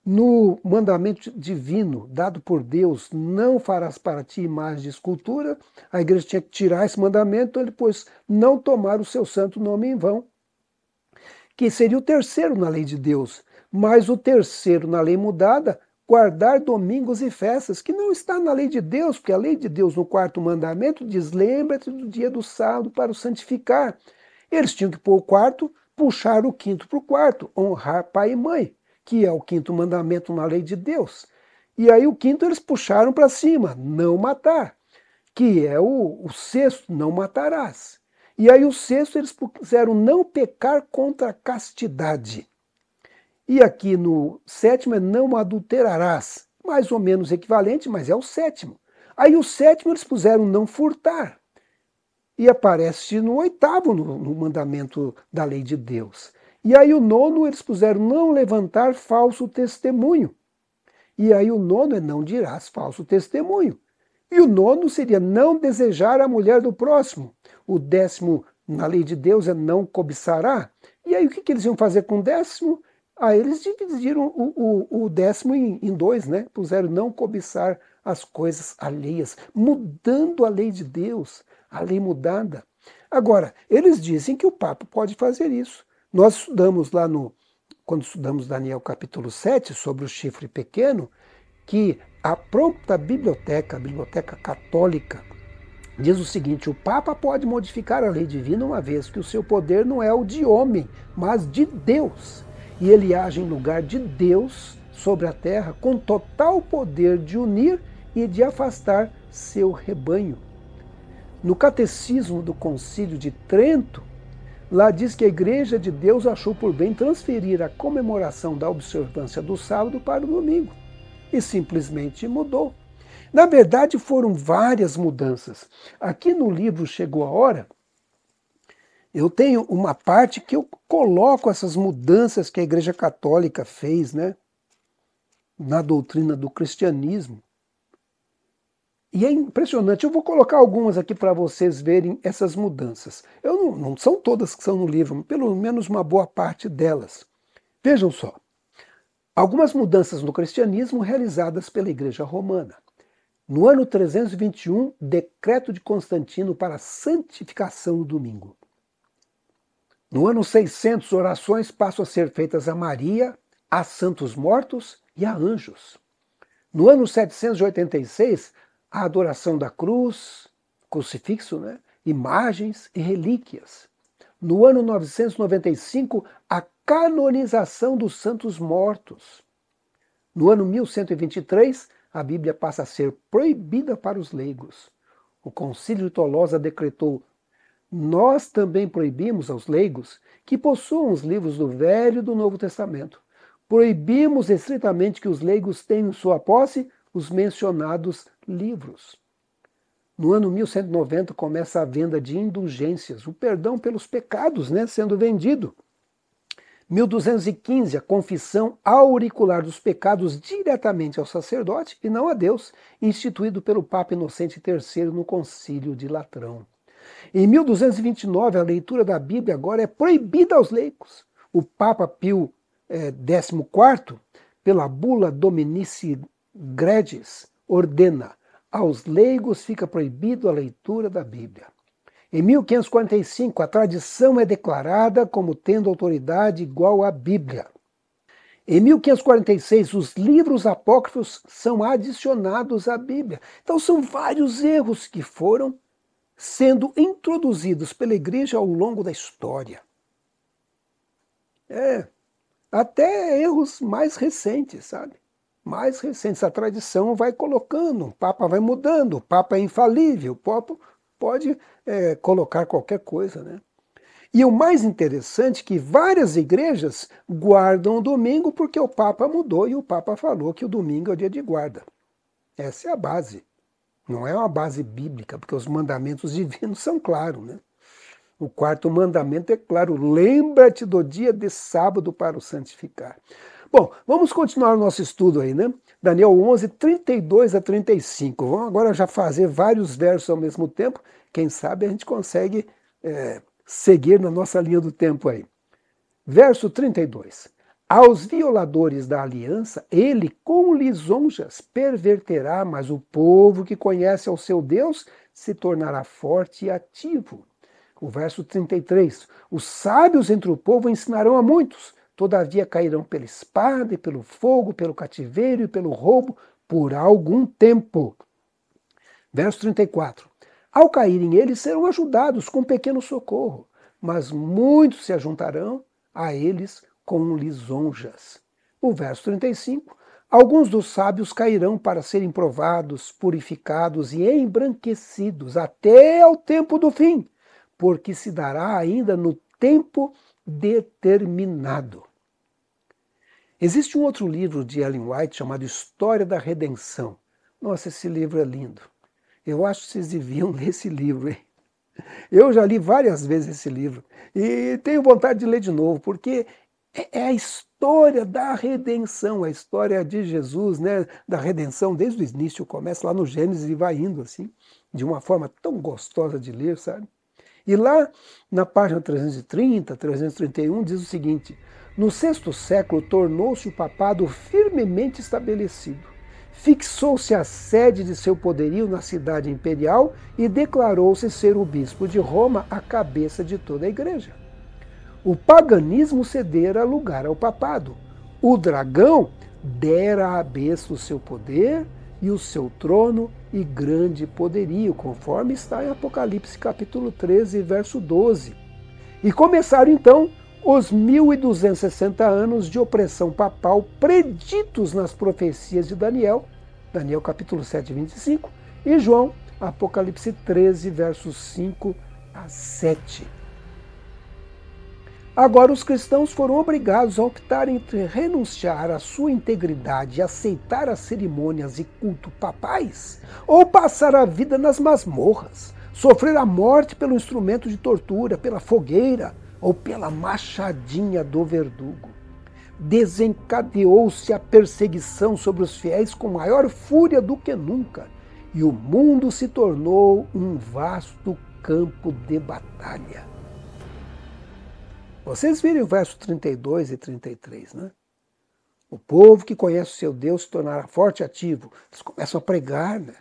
No mandamento divino dado por Deus, não farás para ti imagem de escultura, a igreja tinha que tirar esse mandamento, ele pôs não tomar o seu santo nome em vão que seria o terceiro na lei de Deus, mas o terceiro na lei mudada, guardar domingos e festas, que não está na lei de Deus, porque a lei de Deus no quarto mandamento diz: lembra-te do dia do sábado para o santificar. Eles tinham que pôr o quarto, puxar o quinto para o quarto, honrar pai e mãe, que é o quinto mandamento na lei de Deus. E aí o quinto eles puxaram para cima, não matar, que é o, o sexto, não matarás. E aí o sexto eles puseram não pecar contra a castidade. E aqui no sétimo é não adulterarás, mais ou menos equivalente, mas é o sétimo. Aí o sétimo eles puseram não furtar. E aparece no oitavo, no, no mandamento da lei de Deus. E aí o nono eles puseram não levantar falso testemunho. E aí o nono é não dirás falso testemunho. E o nono seria não desejar a mulher do próximo. O décimo, na lei de Deus, é não cobiçará. E aí o que, que eles iam fazer com o décimo? Aí ah, eles dividiram o, o, o décimo em, em, dois, né? Puseram não cobiçar as coisas alheias, mudando a lei de Deus, a lei mudada. Agora, eles dizem que o Papa pode fazer isso. Nós estudamos lá no, quando estudamos Daniel capítulo 7, sobre o chifre pequeno, que a própria biblioteca, a biblioteca católica, diz o seguinte: o Papa pode modificar a lei divina uma vez que o seu poder não é o de homem, mas de Deus. E ele age em lugar de Deus sobre a terra com total poder de unir e de afastar seu rebanho. No Catecismo do Concílio de Trento, lá diz que a Igreja de Deus achou por bem transferir a comemoração da observância do sábado para o domingo e simplesmente mudou. Na verdade, foram várias mudanças. Aqui no livro Chegou a Hora, eu tenho uma parte que eu coloco essas mudanças que a Igreja Católica fez né, na doutrina do cristianismo. E é impressionante. Eu vou colocar algumas aqui para vocês verem essas mudanças. Eu não, não são todas que são no livro, mas pelo menos uma boa parte delas. Vejam só algumas mudanças no cristianismo realizadas pela Igreja Romana. No ano 321, decreto de Constantino para santificação do domingo. No ano 600, orações passam a ser feitas a Maria, a santos mortos e a anjos. No ano 786, a adoração da cruz, crucifixo, né? imagens e relíquias. No ano 995, a canonização dos santos mortos. No ano 1123, a Bíblia passa a ser proibida para os leigos. O Concílio de Tolosa decretou: Nós também proibimos aos leigos que possuam os livros do Velho e do Novo Testamento. Proibimos estritamente que os leigos tenham em sua posse os mencionados livros. No ano 1190 começa a venda de indulgências, o perdão pelos pecados, né, sendo vendido. 1215, a confissão auricular dos pecados diretamente ao sacerdote e não a Deus, instituído pelo Papa Inocente III no Concílio de Latrão. Em 1229, a leitura da Bíblia agora é proibida aos leigos. O Papa Pio XIV, é, pela bula Dominici Gredis, ordena aos leigos fica proibido a leitura da Bíblia. Em 1545, a tradição é declarada como tendo autoridade igual à Bíblia. Em 1546, os livros apócrifos são adicionados à Bíblia. Então, são vários erros que foram sendo introduzidos pela igreja ao longo da história. É, até erros mais recentes, sabe? Mais recentes. A tradição vai colocando, o Papa vai mudando, o Papa é infalível, o Papa, pode é, colocar qualquer coisa, né? E o mais interessante é que várias igrejas guardam o domingo porque o Papa mudou e o Papa falou que o domingo é o dia de guarda. Essa é a base. Não é uma base bíblica, porque os mandamentos divinos são claros, né? O quarto mandamento é claro: lembra-te do dia de sábado para o santificar. Bom, vamos continuar o nosso estudo aí, né? Daniel 11, 32 a 35. Vamos agora já fazer vários versos ao mesmo tempo. Quem sabe a gente consegue é, seguir na nossa linha do tempo aí. Verso 32. Aos violadores da aliança, ele com lisonjas perverterá, mas o povo que conhece ao seu Deus se tornará forte e ativo. O verso 33. Os sábios entre o povo ensinarão a muitos Todavia cairão pela espada e pelo fogo, pelo cativeiro e pelo roubo por algum tempo. Verso 34. Ao caírem eles, serão ajudados com pequeno socorro, mas muitos se ajuntarão a eles com lisonjas. O verso 35. Alguns dos sábios cairão para serem provados, purificados e embranquecidos até ao tempo do fim, porque se dará ainda no tempo determinado. Existe um outro livro de Ellen White chamado História da Redenção. Nossa, esse livro é lindo. Eu acho que vocês deviam ler esse livro. Hein? Eu já li várias vezes esse livro e tenho vontade de ler de novo, porque é, é a história da redenção, a história de Jesus, né, da redenção desde o início, começa lá no Gênesis e vai indo assim, de uma forma tão gostosa de ler, sabe? E lá na página 330, 331 diz o seguinte: No sexto século tornou-se o papado firmemente estabelecido. Fixou-se a sede de seu poderio na cidade imperial e declarou-se ser o bispo de Roma, a cabeça de toda a igreja. O paganismo cedera lugar ao papado. O dragão dera à besta o seu poder e o seu trono e grande poderio, conforme está em Apocalipse capítulo 13, verso 12. E começaram então os 1260 anos de opressão papal preditos nas profecias de Daniel, Daniel capítulo 7, 25, e João, Apocalipse 13, versos 5 a 7. Agora, os cristãos foram obrigados a optar entre renunciar à sua integridade e aceitar as cerimônias e culto papais, ou passar a vida nas masmorras, sofrer a morte pelo instrumento de tortura, pela fogueira ou pela machadinha do verdugo. Desencadeou-se a perseguição sobre os fiéis com maior fúria do que nunca, e o mundo se tornou um vasto campo de batalha. Vocês viram o verso 32 e 33, né? O povo que conhece o seu Deus se tornará forte e ativo. Eles começam a pregar, né?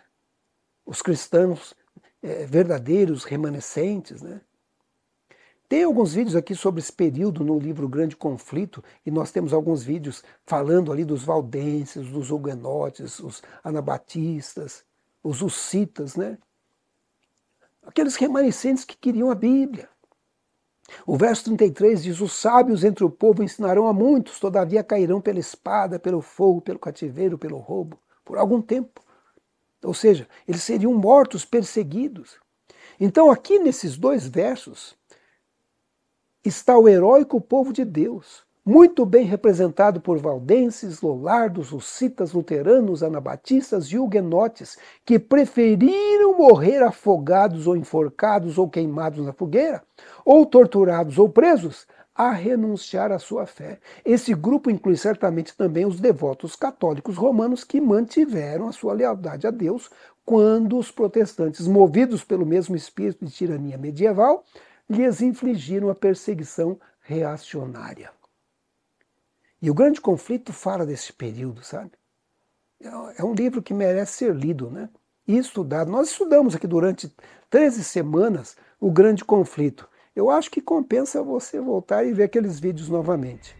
Os cristãos é, verdadeiros, remanescentes, né? Tem alguns vídeos aqui sobre esse período no livro Grande Conflito, e nós temos alguns vídeos falando ali dos valdenses, dos huguenotes, os anabatistas, os hussitas, né? Aqueles remanescentes que queriam a Bíblia. O verso 33 diz: Os sábios entre o povo ensinarão a muitos, todavia cairão pela espada, pelo fogo, pelo cativeiro, pelo roubo, por algum tempo. Ou seja, eles seriam mortos, perseguidos. Então, aqui nesses dois versos, está o heróico povo de Deus, muito bem representado por valdenses, lollardos, lucitas, luteranos, anabatistas e huguenotes, que preferiram morrer afogados ou enforcados ou queimados na fogueira, ou torturados ou presos, a renunciar à sua fé. Esse grupo inclui certamente também os devotos católicos romanos que mantiveram a sua lealdade a Deus quando os protestantes, movidos pelo mesmo espírito de tirania medieval, lhes infligiram a perseguição reacionária. E o Grande Conflito fala desse período, sabe? É, é um livro que merece ser lido, né? E estudado. Nós estudamos aqui durante 13 semanas o Grande Conflito. Eu acho que compensa você voltar e ver aqueles vídeos novamente.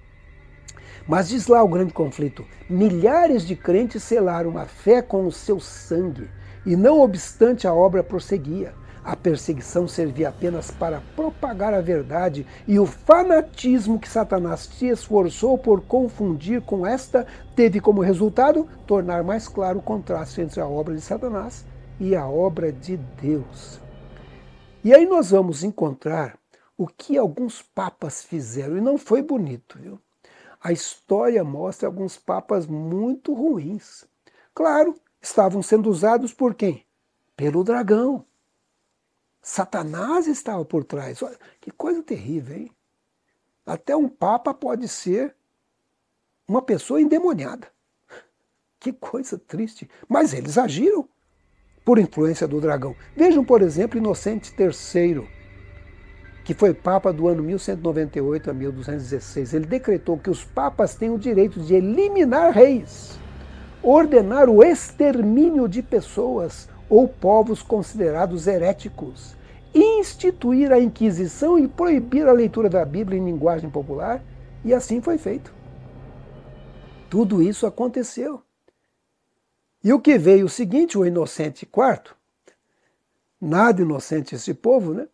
Mas diz lá o grande conflito: milhares de crentes selaram a fé com o seu sangue, e não obstante a obra prosseguia. A perseguição servia apenas para propagar a verdade e o fanatismo que Satanás se esforçou por confundir com esta teve como resultado tornar mais claro o contraste entre a obra de Satanás e a obra de Deus. E aí nós vamos encontrar o que alguns papas fizeram, e não foi bonito, viu? A história mostra alguns papas muito ruins. Claro, estavam sendo usados por quem? Pelo dragão. Satanás estava por trás. Olha, que coisa terrível, hein? Até um papa pode ser uma pessoa endemoniada. Que coisa triste. Mas eles agiram por influência do dragão. Vejam, por exemplo, Inocente III, que foi papa do ano 1198 a 1216. Ele decretou que os papas têm o direito de eliminar reis, ordenar o extermínio de pessoas ou povos considerados heréticos, instituir a Inquisição e proibir a leitura da Bíblia em linguagem popular, e assim foi feito. Tudo isso aconteceu. E o que veio o seguinte, o Inocente IV, nada inocente esse povo, né?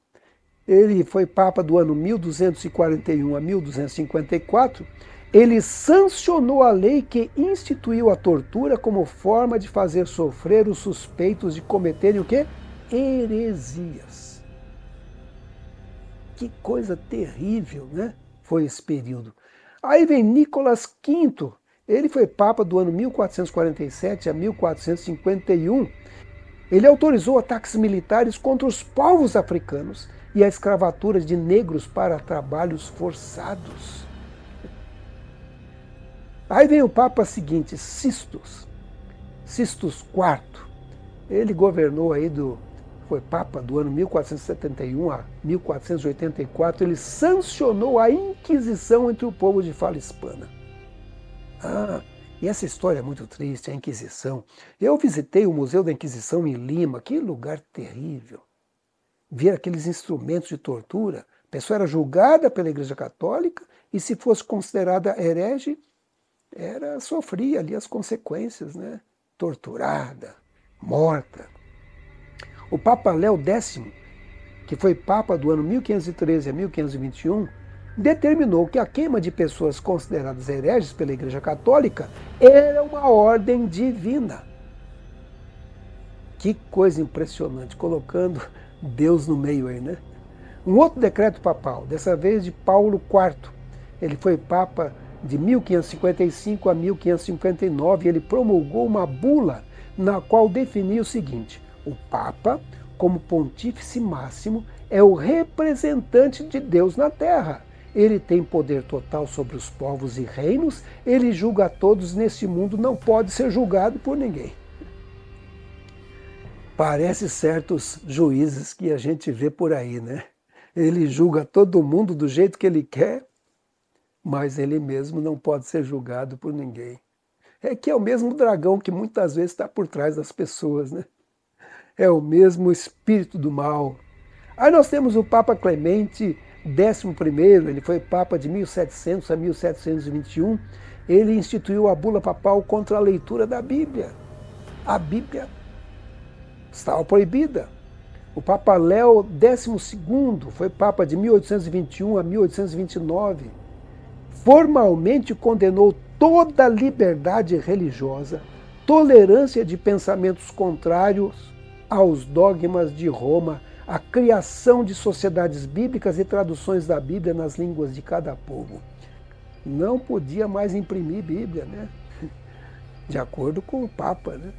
Ele foi papa do ano 1241 a 1254 ele sancionou a lei que instituiu a tortura como forma de fazer sofrer os suspeitos de cometerem o quê? Heresias. Que coisa terrível, né? Foi esse período. Aí vem Nicolas V. Ele foi papa do ano 1447 a 1451. Ele autorizou ataques militares contra os povos africanos e a escravatura de negros para trabalhos forçados. Aí vem o Papa seguinte, Sistos, Sistos IV. Ele governou aí do foi Papa do ano 1471 a 1484, ele sancionou a Inquisição entre o povo de fala hispana. Ah, e essa história é muito triste, a Inquisição. Eu visitei o Museu da Inquisição em Lima, que lugar terrível. Ver aqueles instrumentos de tortura. A pessoa era julgada pela Igreja Católica e, se fosse considerada herege, era sofria ali as consequências, né? torturada, morta. O Papa Léo X, que foi Papa do ano 1513 a 1521, determinou que a queima de pessoas consideradas hereges pela Igreja Católica era uma ordem divina. Que coisa impressionante, colocando Deus no meio aí, né? Um outro decreto papal, dessa vez de Paulo IV. Ele foi Papa de 1555 a 1559, ele promulgou uma bula na qual definia o seguinte: o Papa, como pontífice máximo, é o representante de Deus na terra. Ele tem poder total sobre os povos e reinos, ele julga a todos neste mundo, não pode ser julgado por ninguém. Parece certos juízes que a gente vê por aí, né? Ele julga todo mundo do jeito que ele quer, mas ele mesmo não pode ser julgado por ninguém. É que é o mesmo dragão que muitas vezes está por trás das pessoas, né? É o mesmo espírito do mal. Aí nós temos o Papa Clemente XI, ele foi Papa de 1700 a 1721. Ele instituiu a bula papal contra a leitura da Bíblia. A Bíblia estava proibida. O Papa Léo XII foi Papa de 1821 a 1829 formalmente condenou toda liberdade religiosa, tolerância de pensamentos contrários aos dogmas de Roma, a criação de sociedades bíblicas e traduções da Bíblia nas línguas de cada povo. Não podia mais imprimir Bíblia, né? De acordo com o Papa, né?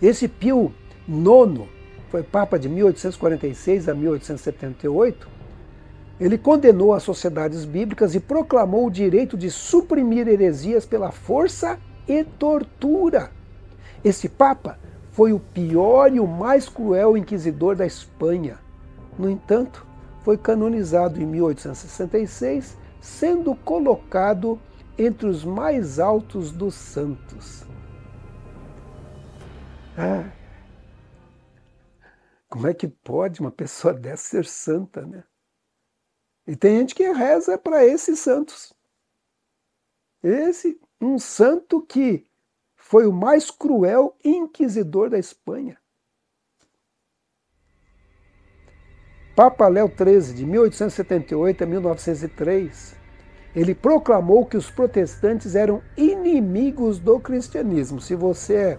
Esse Pio IX foi Papa de 1846 a 1878 ele condenou as sociedades bíblicas e proclamou o direito de suprimir heresias pela força e tortura. Esse Papa foi o pior e o mais cruel inquisidor da Espanha. No entanto, foi canonizado em 1866, sendo colocado entre os mais altos dos santos. Ah, como é que pode uma pessoa dessa ser santa, né? E tem gente que reza para esses santos. Esse, um santo que foi o mais cruel inquisidor da Espanha. Papa Léo XIII, de 1878 a 1903, ele proclamou que os protestantes eram inimigos do cristianismo. Se você é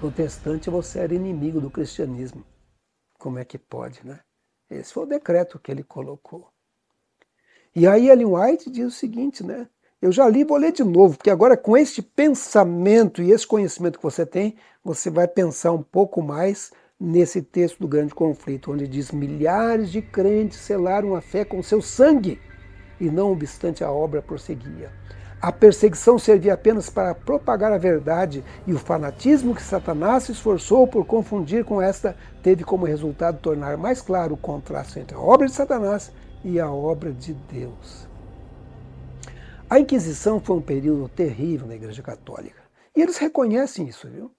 protestante, você era inimigo do cristianismo. Como é que pode, né? Esse foi o decreto que ele colocou. E aí Ellen White diz o seguinte, né? Eu já li, vou ler de novo, porque agora com este pensamento e esse conhecimento que você tem, você vai pensar um pouco mais nesse texto do grande conflito, onde diz: milhares de crentes selaram a fé com seu sangue, e não obstante a obra prosseguia. A perseguição servia apenas para propagar a verdade, e o fanatismo que Satanás se esforçou por confundir com esta teve como resultado tornar mais claro o contraste entre a obra de Satanás e a obra de Deus. A Inquisição foi um período terrível na Igreja Católica. E eles reconhecem isso, viu?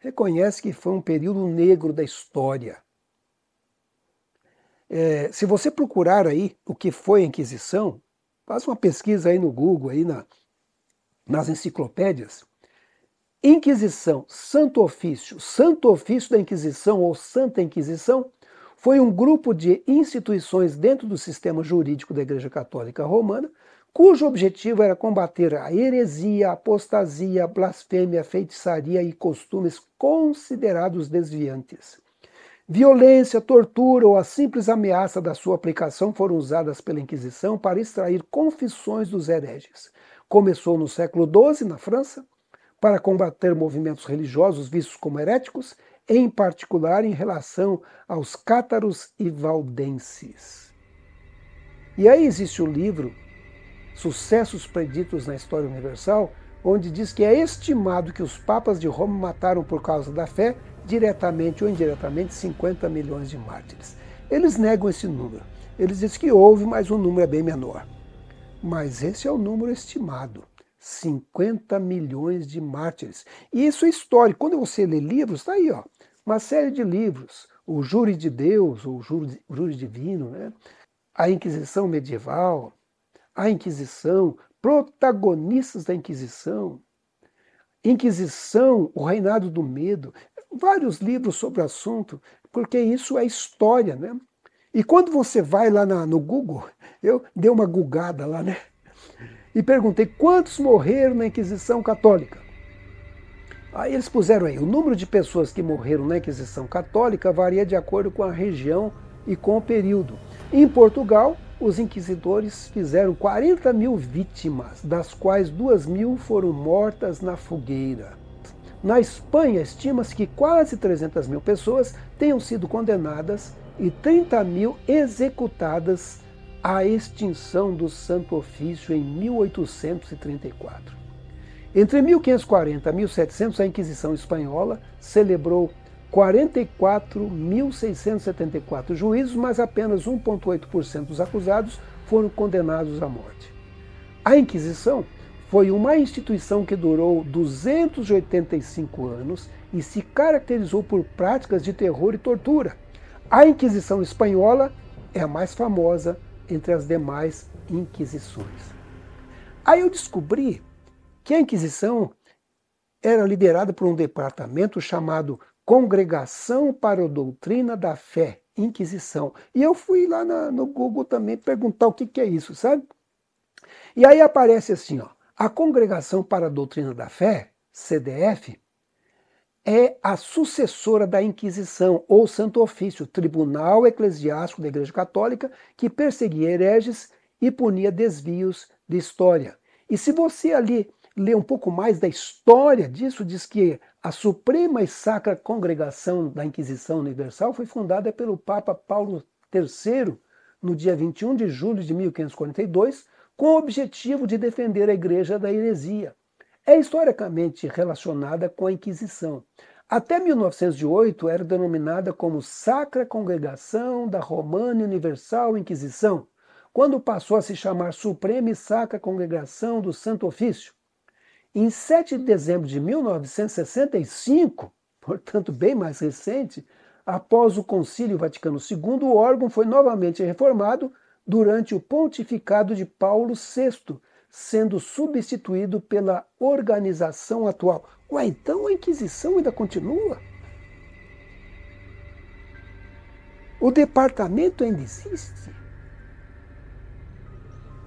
Reconhecem que foi um período negro da história. É, se você procurar aí o que foi a Inquisição, Faz uma pesquisa aí no Google, aí na, nas enciclopédias. Inquisição, Santo Ofício, Santo Ofício da Inquisição ou Santa Inquisição foi um grupo de instituições dentro do sistema jurídico da Igreja Católica Romana, cujo objetivo era combater a heresia, apostasia, blasfêmia, feitiçaria e costumes considerados desviantes. Violência, tortura ou a simples ameaça da sua aplicação foram usadas pela Inquisição para extrair confissões dos hereges. Começou no século XII, na França, para combater movimentos religiosos vistos como heréticos, em particular em relação aos cátaros e valdenses. E aí existe o livro Sucessos Preditos na História Universal, onde diz que é estimado que os papas de Roma mataram por causa da fé diretamente ou indiretamente, 50 milhões de mártires. Eles negam esse número. Eles dizem que houve, mas o número é bem menor. Mas esse é o número estimado. 50 milhões de mártires. E isso é histórico. Quando você lê livros, está aí, ó, uma série de livros. O Júri de Deus, ou Júri, Júri Divino, né? a Inquisição Medieval, a Inquisição, protagonistas da Inquisição, Inquisição, o reinado do medo, vários livros sobre o assunto, porque isso é história, né? E quando você vai lá na, no Google, eu dei uma gugada lá, né? E perguntei quantos morreram na Inquisição Católica. Aí eles puseram aí, o número de pessoas que morreram na Inquisição Católica varia de acordo com a região e com o período. Em Portugal, os inquisidores fizeram 40 mil vítimas, das quais 2 mil foram mortas na fogueira. Na Espanha, estima-se que quase 300 mil pessoas tenham sido condenadas e 30 mil executadas à extinção do Santo Ofício em 1834. Entre 1540 e 1700, a Inquisição Espanhola celebrou 44.674 juízos, mas apenas 1,8% dos acusados foram condenados à morte. A Inquisição foi uma instituição que durou 285 anos e se caracterizou por práticas de terror e tortura. A Inquisição Espanhola é a mais famosa entre as demais inquisições. Aí eu descobri que a Inquisição era liderada por um departamento chamado Congregação para a Doutrina da Fé, Inquisição. E eu fui lá na, no Google também perguntar o que, que é isso, sabe? E aí aparece assim, ó. A Congregação para a Doutrina da Fé, CDF, é a sucessora da Inquisição ou Santo Ofício, tribunal eclesiástico da Igreja Católica, que perseguia hereges e punia desvios de história. E se você ali ler um pouco mais da história disso, diz que a Suprema e Sacra Congregação da Inquisição Universal foi fundada pelo Papa Paulo III no dia 21 de julho de 1542 com o objetivo de defender a igreja da heresia. É historicamente relacionada com a Inquisição. Até 1908 era denominada como Sacra Congregação da Romana Universal Inquisição, quando passou a se chamar Suprema e Sacra Congregação do Santo Ofício. Em 7 de dezembro de 1965, portanto bem mais recente, após o Concílio Vaticano II, o órgão foi novamente reformado durante o pontificado de Paulo VI, sendo substituído pela organização atual. Ué, então a Inquisição ainda continua? O departamento ainda existe?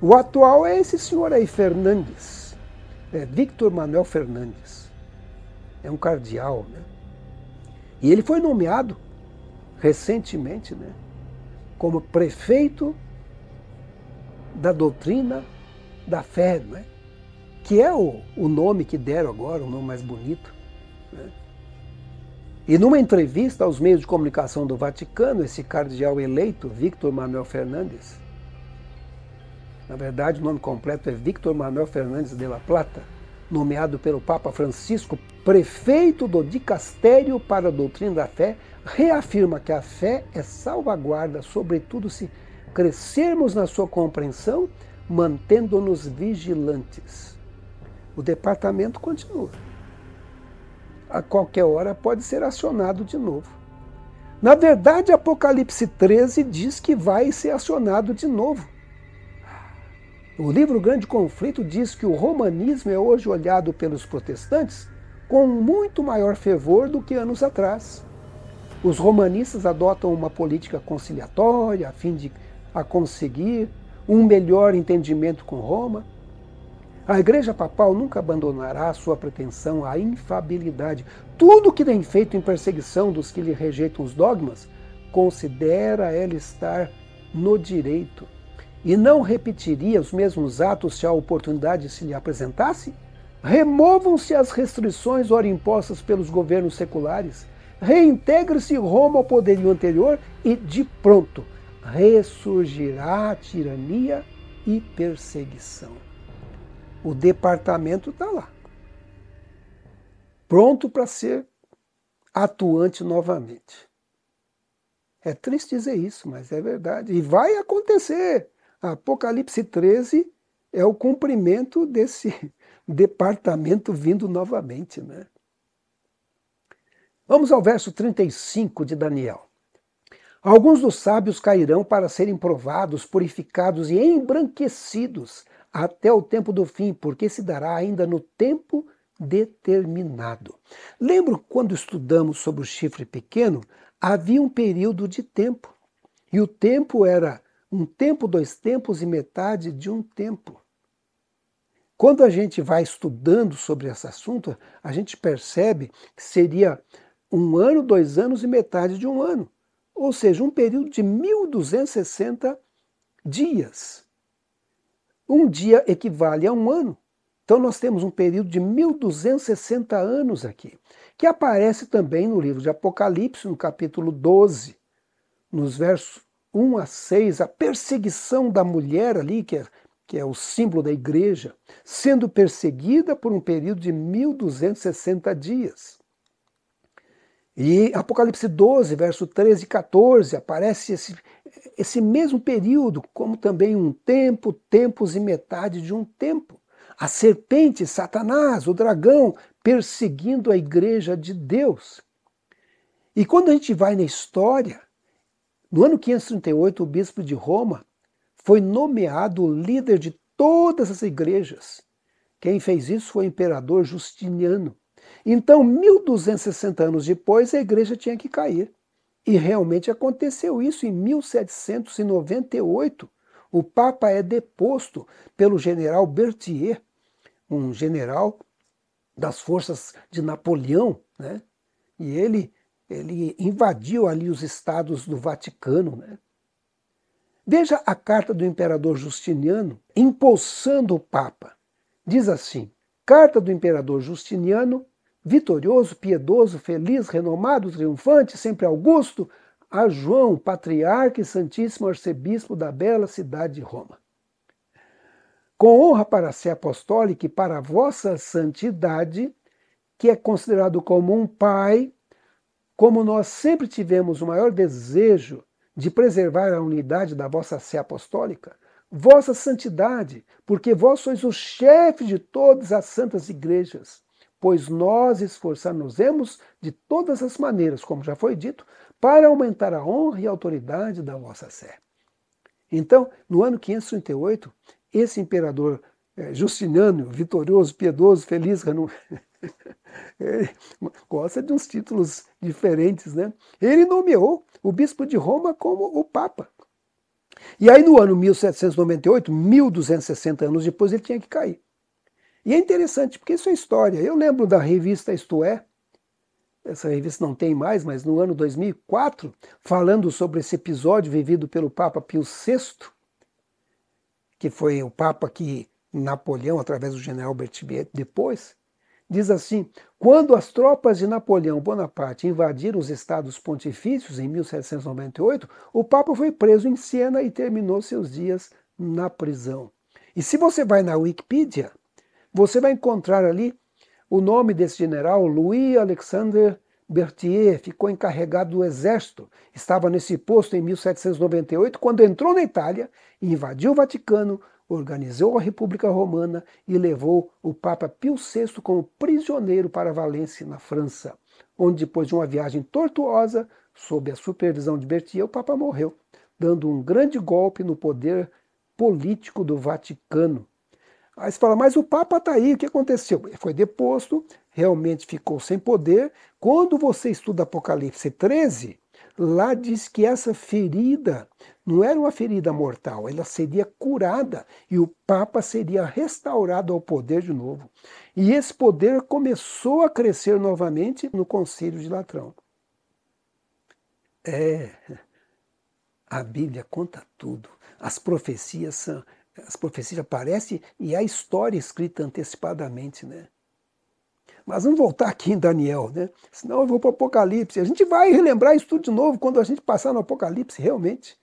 O atual é esse senhor aí, Fernandes. É Victor Manuel Fernandes. É um cardeal, né? E ele foi nomeado recentemente, né? Como prefeito da doutrina da fé, né? que é o, o nome que deram agora, o nome mais bonito. Né? E numa entrevista aos meios de comunicação do Vaticano, esse cardeal eleito, Victor Manuel Fernandes, na verdade o nome completo é Victor Manuel Fernandes de la Plata, nomeado pelo Papa Francisco prefeito do dicastério para a doutrina da fé, reafirma que a fé é salvaguarda, sobretudo se crescermos na sua compreensão, mantendo-nos vigilantes. O departamento continua. A qualquer hora pode ser acionado de novo. Na verdade, Apocalipse 13 diz que vai ser acionado de novo. O livro Grande Conflito diz que o romanismo é hoje olhado pelos protestantes com muito maior fervor do que anos atrás. Os romanistas adotam uma política conciliatória a fim de a conseguir um melhor entendimento com Roma. A Igreja Papal nunca abandonará sua pretensão à infabilidade. Tudo que tem feito em perseguição dos que lhe rejeitam os dogmas, considera ela estar no direito. E não repetiria os mesmos atos se a oportunidade se lhe apresentasse? Removam-se as restrições ora impostas pelos governos seculares. Reintegre-se Roma ao poderio anterior e, de pronto, ressurgirá tirania e perseguição. O departamento está lá, pronto para ser atuante novamente. É triste dizer isso, mas é verdade. E vai acontecer. Apocalipse 13 é o cumprimento desse departamento vindo novamente. Né? Vamos ao verso 35 de Daniel. Alguns dos sábios cairão para serem provados, purificados e embranquecidos até o tempo do fim, porque se dará ainda no tempo determinado. Lembro quando estudamos sobre o chifre pequeno, havia um período de tempo. E o tempo era um tempo, dois tempos e metade de um tempo. Quando a gente vai estudando sobre esse assunto, a gente percebe que seria um ano, dois anos e metade de um ano ou seja, um período de 1260 dias. Um dia equivale a um ano. Então nós temos um período de 1260 anos aqui, que aparece também no livro de Apocalipse, no capítulo 12, nos versos 1 a 6, a perseguição da mulher ali, que é, que é o símbolo da igreja, sendo perseguida por um período de 1260 dias. E Apocalipse 12, verso 13 e 14, aparece esse, esse mesmo período, como também um tempo, tempos e metade de um tempo. A serpente, Satanás, o dragão, perseguindo a igreja de Deus. E quando a gente vai na história, no ano 538, o bispo de Roma foi nomeado líder de todas as igrejas. Quem fez isso foi o imperador Justiniano. Então, 1260 anos depois, a igreja tinha que cair. E realmente aconteceu isso em 1798. O Papa é deposto pelo general Berthier, um general das forças de Napoleão, né? E ele ele invadiu ali os estados do Vaticano, né? Veja a carta do imperador Justiniano impulsando o Papa. Diz assim: Carta do imperador Justiniano vitorioso, piedoso, feliz, renomado, triunfante, sempre augusto, a João, patriarca e santíssimo arcebispo da bela cidade de Roma. Com honra para ser apostólica e para a vossa santidade, que é considerado como um pai, como nós sempre tivemos o maior desejo de preservar a unidade da vossa sé apostólica, vossa santidade, porque vós sois o chefe de todas as santas igrejas pois nós esforçar-nos-emos de todas as maneiras, como já foi dito, para aumentar a honra e a autoridade da vossa sé. Então, no ano 538, esse imperador eh, Justiniano, vitorioso, piedoso, feliz, gosta de uns títulos diferentes, né? Ele nomeou o bispo de Roma como o Papa. E aí, no ano 1798, 1260 anos depois, ele tinha que cair. E é interessante, porque isso é história. Eu lembro da revista Isto É, essa revista não tem mais, mas no ano 2004, falando sobre esse episódio vivido pelo Papa Pio VI, que foi o Papa que Napoleão, através do general Berthier, depois, diz assim: quando as tropas de Napoleão Bonaparte invadiram os estados pontifícios em 1798, o Papa foi preso em Siena e terminou seus dias na prisão. E se você vai na Wikipedia, você vai encontrar ali o nome desse general, Louis Alexander Berthier, ficou encarregado do exército, estava nesse posto em 1798, quando entrou na Itália, invadiu o Vaticano, organizou a República Romana e levou o Papa Pio VI como prisioneiro para Valência, na França, onde, depois de uma viagem tortuosa, sob a supervisão de Berthier, o Papa morreu, dando um grande golpe no poder político do Vaticano. Aí você fala, mas o Papa está aí, o que aconteceu? Ele foi deposto, realmente ficou sem poder. Quando você estuda Apocalipse 13, lá diz que essa ferida não era uma ferida mortal, ela seria curada e o Papa seria restaurado ao poder de novo. E esse poder começou a crescer novamente no Concílio de Latrão. É, a Bíblia conta tudo, as profecias são as profecias aparecem e há história escrita antecipadamente, né? Mas vamos voltar aqui em Daniel, né? Senão eu vou para o Apocalipse. A gente vai relembrar isso tudo de novo quando a gente passar no Apocalipse, realmente.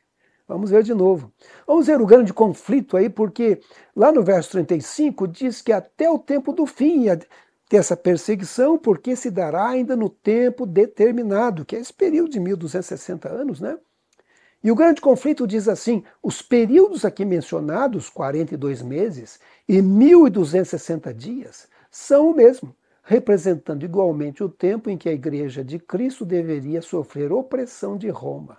Vamos ver de novo. Vamos ver o grande conflito aí, porque lá no verso 35 diz que até o tempo do fim essa perseguição, porque se dará ainda no tempo determinado, que é esse período de 1260 anos, né? E o grande conflito diz assim: os períodos aqui mencionados, 42 meses e 1260 dias, são o mesmo, representando igualmente o tempo em que a Igreja de Cristo deveria sofrer opressão de Roma.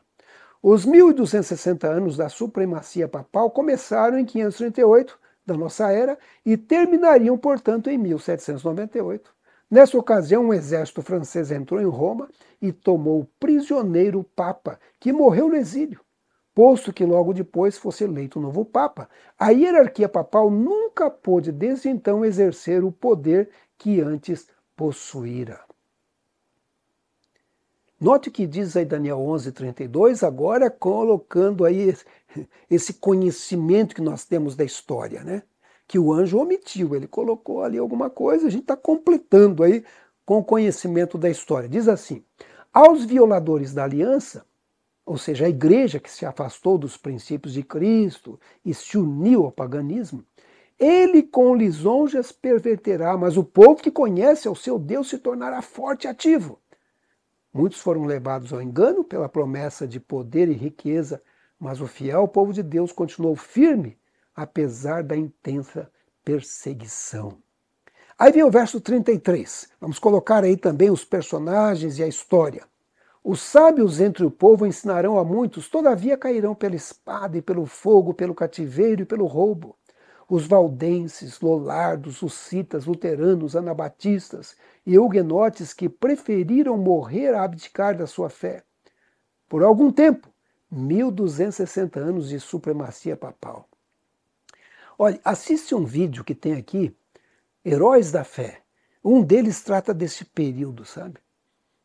Os 1260 anos da supremacia papal começaram em 538 da nossa era e terminariam, portanto, em 1798. Nessa ocasião, um exército francês entrou em Roma e tomou prisioneiro o Papa, que morreu no exílio, posto que logo depois fosse eleito o novo Papa. A hierarquia papal nunca pôde desde então exercer o poder que antes possuíra. Note o que diz aí Daniel 11:32, agora colocando aí esse conhecimento que nós temos da história, né? que o anjo omitiu, ele colocou ali alguma coisa, a gente está completando aí com o conhecimento da história. Diz assim: aos violadores da aliança, ou seja, a igreja que se afastou dos princípios de Cristo e se uniu ao paganismo, ele com lisonjas perverterá, mas o povo que conhece ao seu Deus se tornará forte e ativo. Muitos foram levados ao engano pela promessa de poder e riqueza, mas o fiel povo de Deus continuou firme apesar da intensa perseguição. Aí vem o verso 33. Vamos colocar aí também os personagens e a história. Os sábios entre o povo ensinarão a muitos, todavia cairão pela espada e pelo fogo, pelo cativeiro e pelo roubo. Os valdenses, lolardos, sucitas, luteranos, anabatistas e huguenotes que preferiram morrer a abdicar da sua fé. Por algum tempo, 1260 anos de supremacia papal. Olha, assiste um vídeo que tem aqui, Heróis da Fé. Um deles trata desse período, sabe?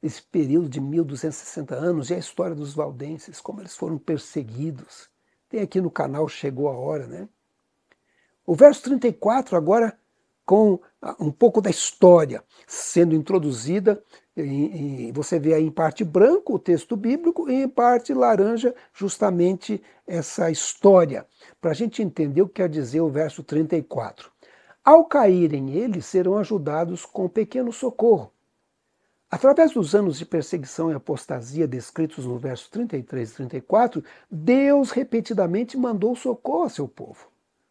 Esse período de 1260 anos e a história dos valdenses, como eles foram perseguidos. Tem aqui no canal Chegou a Hora, né? O verso 34 agora com ah, um pouco da história sendo introduzida e, e você vê aí em parte branco o texto bíblico e em parte laranja justamente essa história, para a gente entender o que quer dizer o verso 34. Ao caírem eles, serão ajudados com pequeno socorro. Através dos anos de perseguição e apostasia descritos no verso 33 e 34, Deus repetidamente mandou socorro ao seu povo.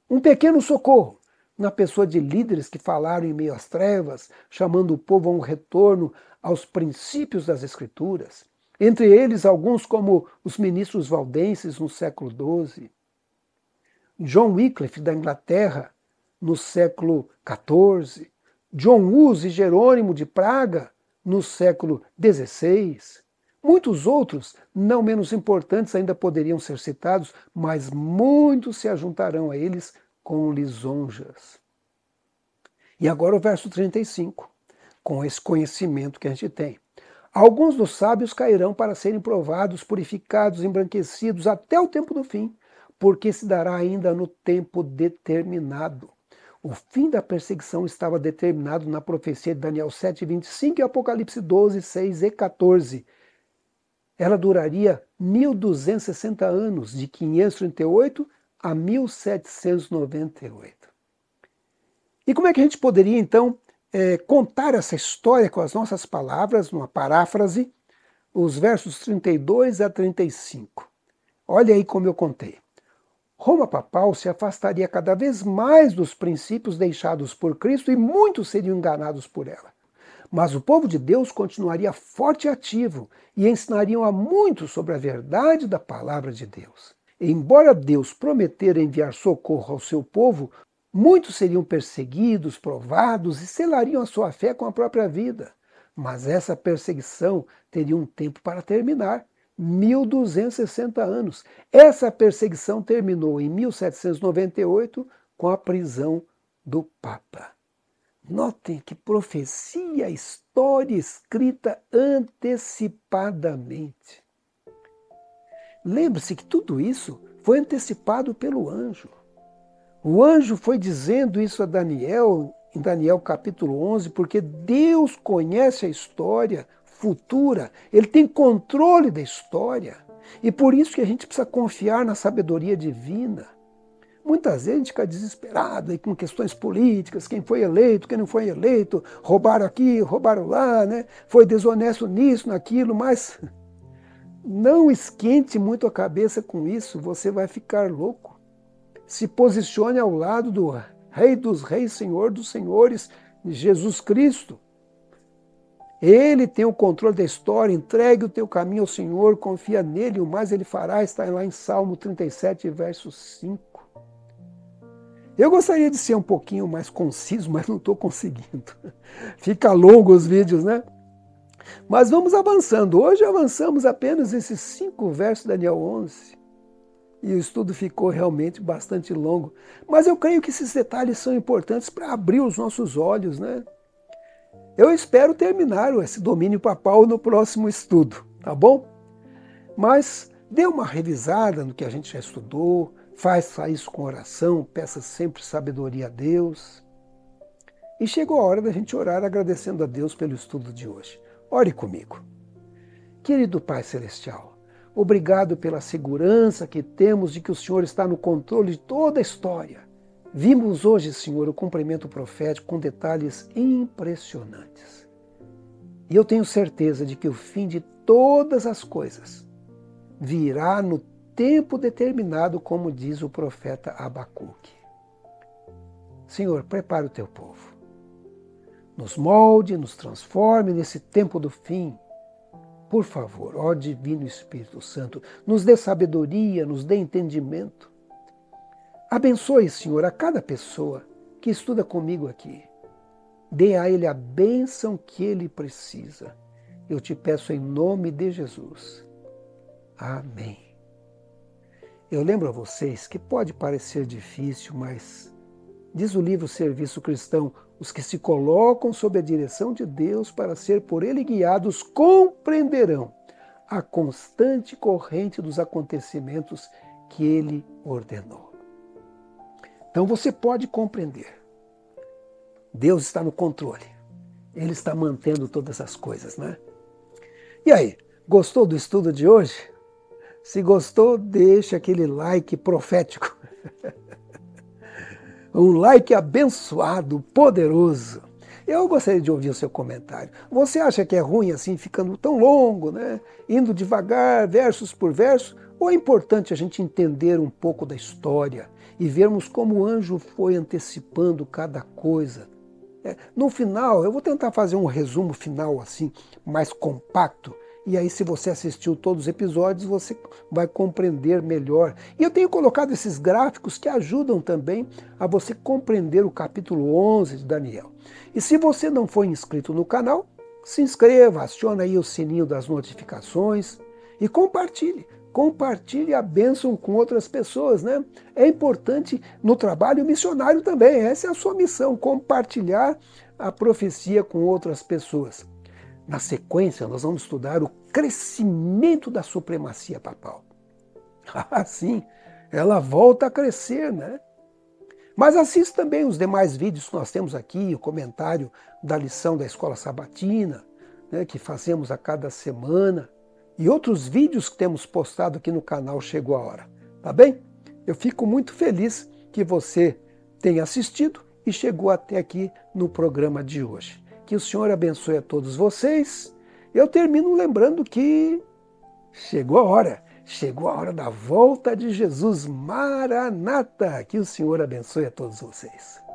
Um pequeno socorro na pessoa de líderes que falaram em meio às trevas, chamando o povo a um retorno aos princípios das Escrituras. Entre eles, alguns como os ministros valdenses no século XII, John Wycliffe da Inglaterra no século XIV, John Hus e Jerônimo de Praga no século XVI. Muitos outros, não menos importantes, ainda poderiam ser citados, mas muitos se ajuntarão a eles com lisonjas. E agora o verso 35, com esse conhecimento que a gente tem. Alguns dos sábios cairão para serem provados, purificados, embranquecidos até o tempo do fim, porque se dará ainda no tempo determinado. O fim da perseguição estava determinado na profecia de Daniel 7, 25 e Apocalipse 12, 6 e 14. Ela duraria 1260 anos, de 538 a 1798. E como é que a gente poderia, então, é, contar essa história com as nossas palavras, numa paráfrase, os versos 32 a 35? Olha aí como eu contei. Roma papal se afastaria cada vez mais dos princípios deixados por Cristo e muitos seriam enganados por ela. Mas o povo de Deus continuaria forte e ativo e ensinariam a muitos sobre a verdade da palavra de Deus. Embora Deus prometera enviar socorro ao seu povo, muitos seriam perseguidos, provados e selariam a sua fé com a própria vida. Mas essa perseguição teria um tempo para terminar. 1260 anos. Essa perseguição terminou em 1798 com a prisão do Papa. Notem que profecia, história escrita antecipadamente. Lembre-se que tudo isso foi antecipado pelo anjo. O anjo foi dizendo isso a Daniel, em Daniel capítulo 11, porque Deus conhece a história futura, ele tem controle da história. E por isso que a gente precisa confiar na sabedoria divina. Muitas vezes a gente fica desesperado aí com questões políticas, quem foi eleito, quem não foi eleito, roubaram aqui, roubaram lá, né? foi desonesto nisso, naquilo, mas não esquente muito a cabeça com isso, você vai ficar louco. Se posicione ao lado do Rei dos Reis, Senhor dos Senhores, Jesus Cristo. Ele tem o controle da história, entregue o teu caminho ao Senhor, confia nele, o mais ele fará, está lá em Salmo 37, verso 5. Eu gostaria de ser um pouquinho mais conciso, mas não estou conseguindo. Fica longo os vídeos, né? Mas vamos avançando. Hoje avançamos apenas esses cinco versos de Daniel 11. E o estudo ficou realmente bastante longo. Mas eu creio que esses detalhes são importantes para abrir os nossos olhos, né? Eu espero terminar esse domínio papal no próximo estudo, tá bom? Mas dê uma revisada no que a gente já estudou, faça isso com oração, peça sempre sabedoria a Deus. E chegou a hora da gente orar agradecendo a Deus pelo estudo de hoje. Ore comigo. Querido Pai Celestial, obrigado pela segurança que temos de que o Senhor está no controle de toda a história. Vimos hoje, Senhor, o cumprimento profético com detalhes impressionantes. E eu tenho certeza de que o fim de todas as coisas virá no tempo determinado, como diz o profeta Abacuque. Senhor, prepara o teu povo nos molde, nos transforme nesse tempo do fim. Por favor, ó Divino Espírito Santo, nos dê sabedoria, nos dê entendimento. Abençoe, Senhor, a cada pessoa que estuda comigo aqui. Dê a ele a bênção que ele precisa. Eu te peço em nome de Jesus. Amém. Eu lembro a vocês que pode parecer difícil, mas Diz o livro Serviço Cristão: os que se colocam sob a direção de Deus para ser por Ele guiados compreenderão a constante corrente dos acontecimentos que Ele ordenou. Então você pode compreender. Deus está no controle. Ele está mantendo todas as coisas, né? E aí, gostou do estudo de hoje? Se gostou, deixa aquele like profético. um like abençoado, poderoso. Eu gostaria de ouvir o seu comentário. Você acha que é ruim assim, ficando tão longo, né? Indo devagar, versos por verso? Ou é importante a gente entender um pouco da história e vermos como o anjo foi antecipando cada coisa? É, no final, eu vou tentar fazer um resumo final assim, mais compacto, e aí, se você assistiu todos os episódios, você vai compreender melhor. E eu tenho colocado esses gráficos que ajudam também a você compreender o capítulo 11 de Daniel. E se você não for inscrito no canal, se inscreva, acione aí o sininho das notificações e compartilhe. Compartilhe a bênção com outras pessoas, né? É importante no trabalho missionário também. Essa é a sua missão, compartilhar a profecia com outras pessoas. Na sequência, nós vamos estudar o crescimento da supremacia papal. Ah, sim, ela volta a crescer, né? Mas assista também os demais vídeos que nós temos aqui, o comentário da lição da Escola Sabatina, né, que fazemos a cada semana, e outros vídeos que temos postado aqui no canal Chegou a Hora, tá bem? Eu fico muito feliz que você tenha assistido e chegou até aqui no programa de hoje. Que o Senhor abençoe a todos vocês eu termino lembrando que chegou a hora, chegou a hora da volta de Jesus Maranata. Que o Senhor abençoe a todos vocês.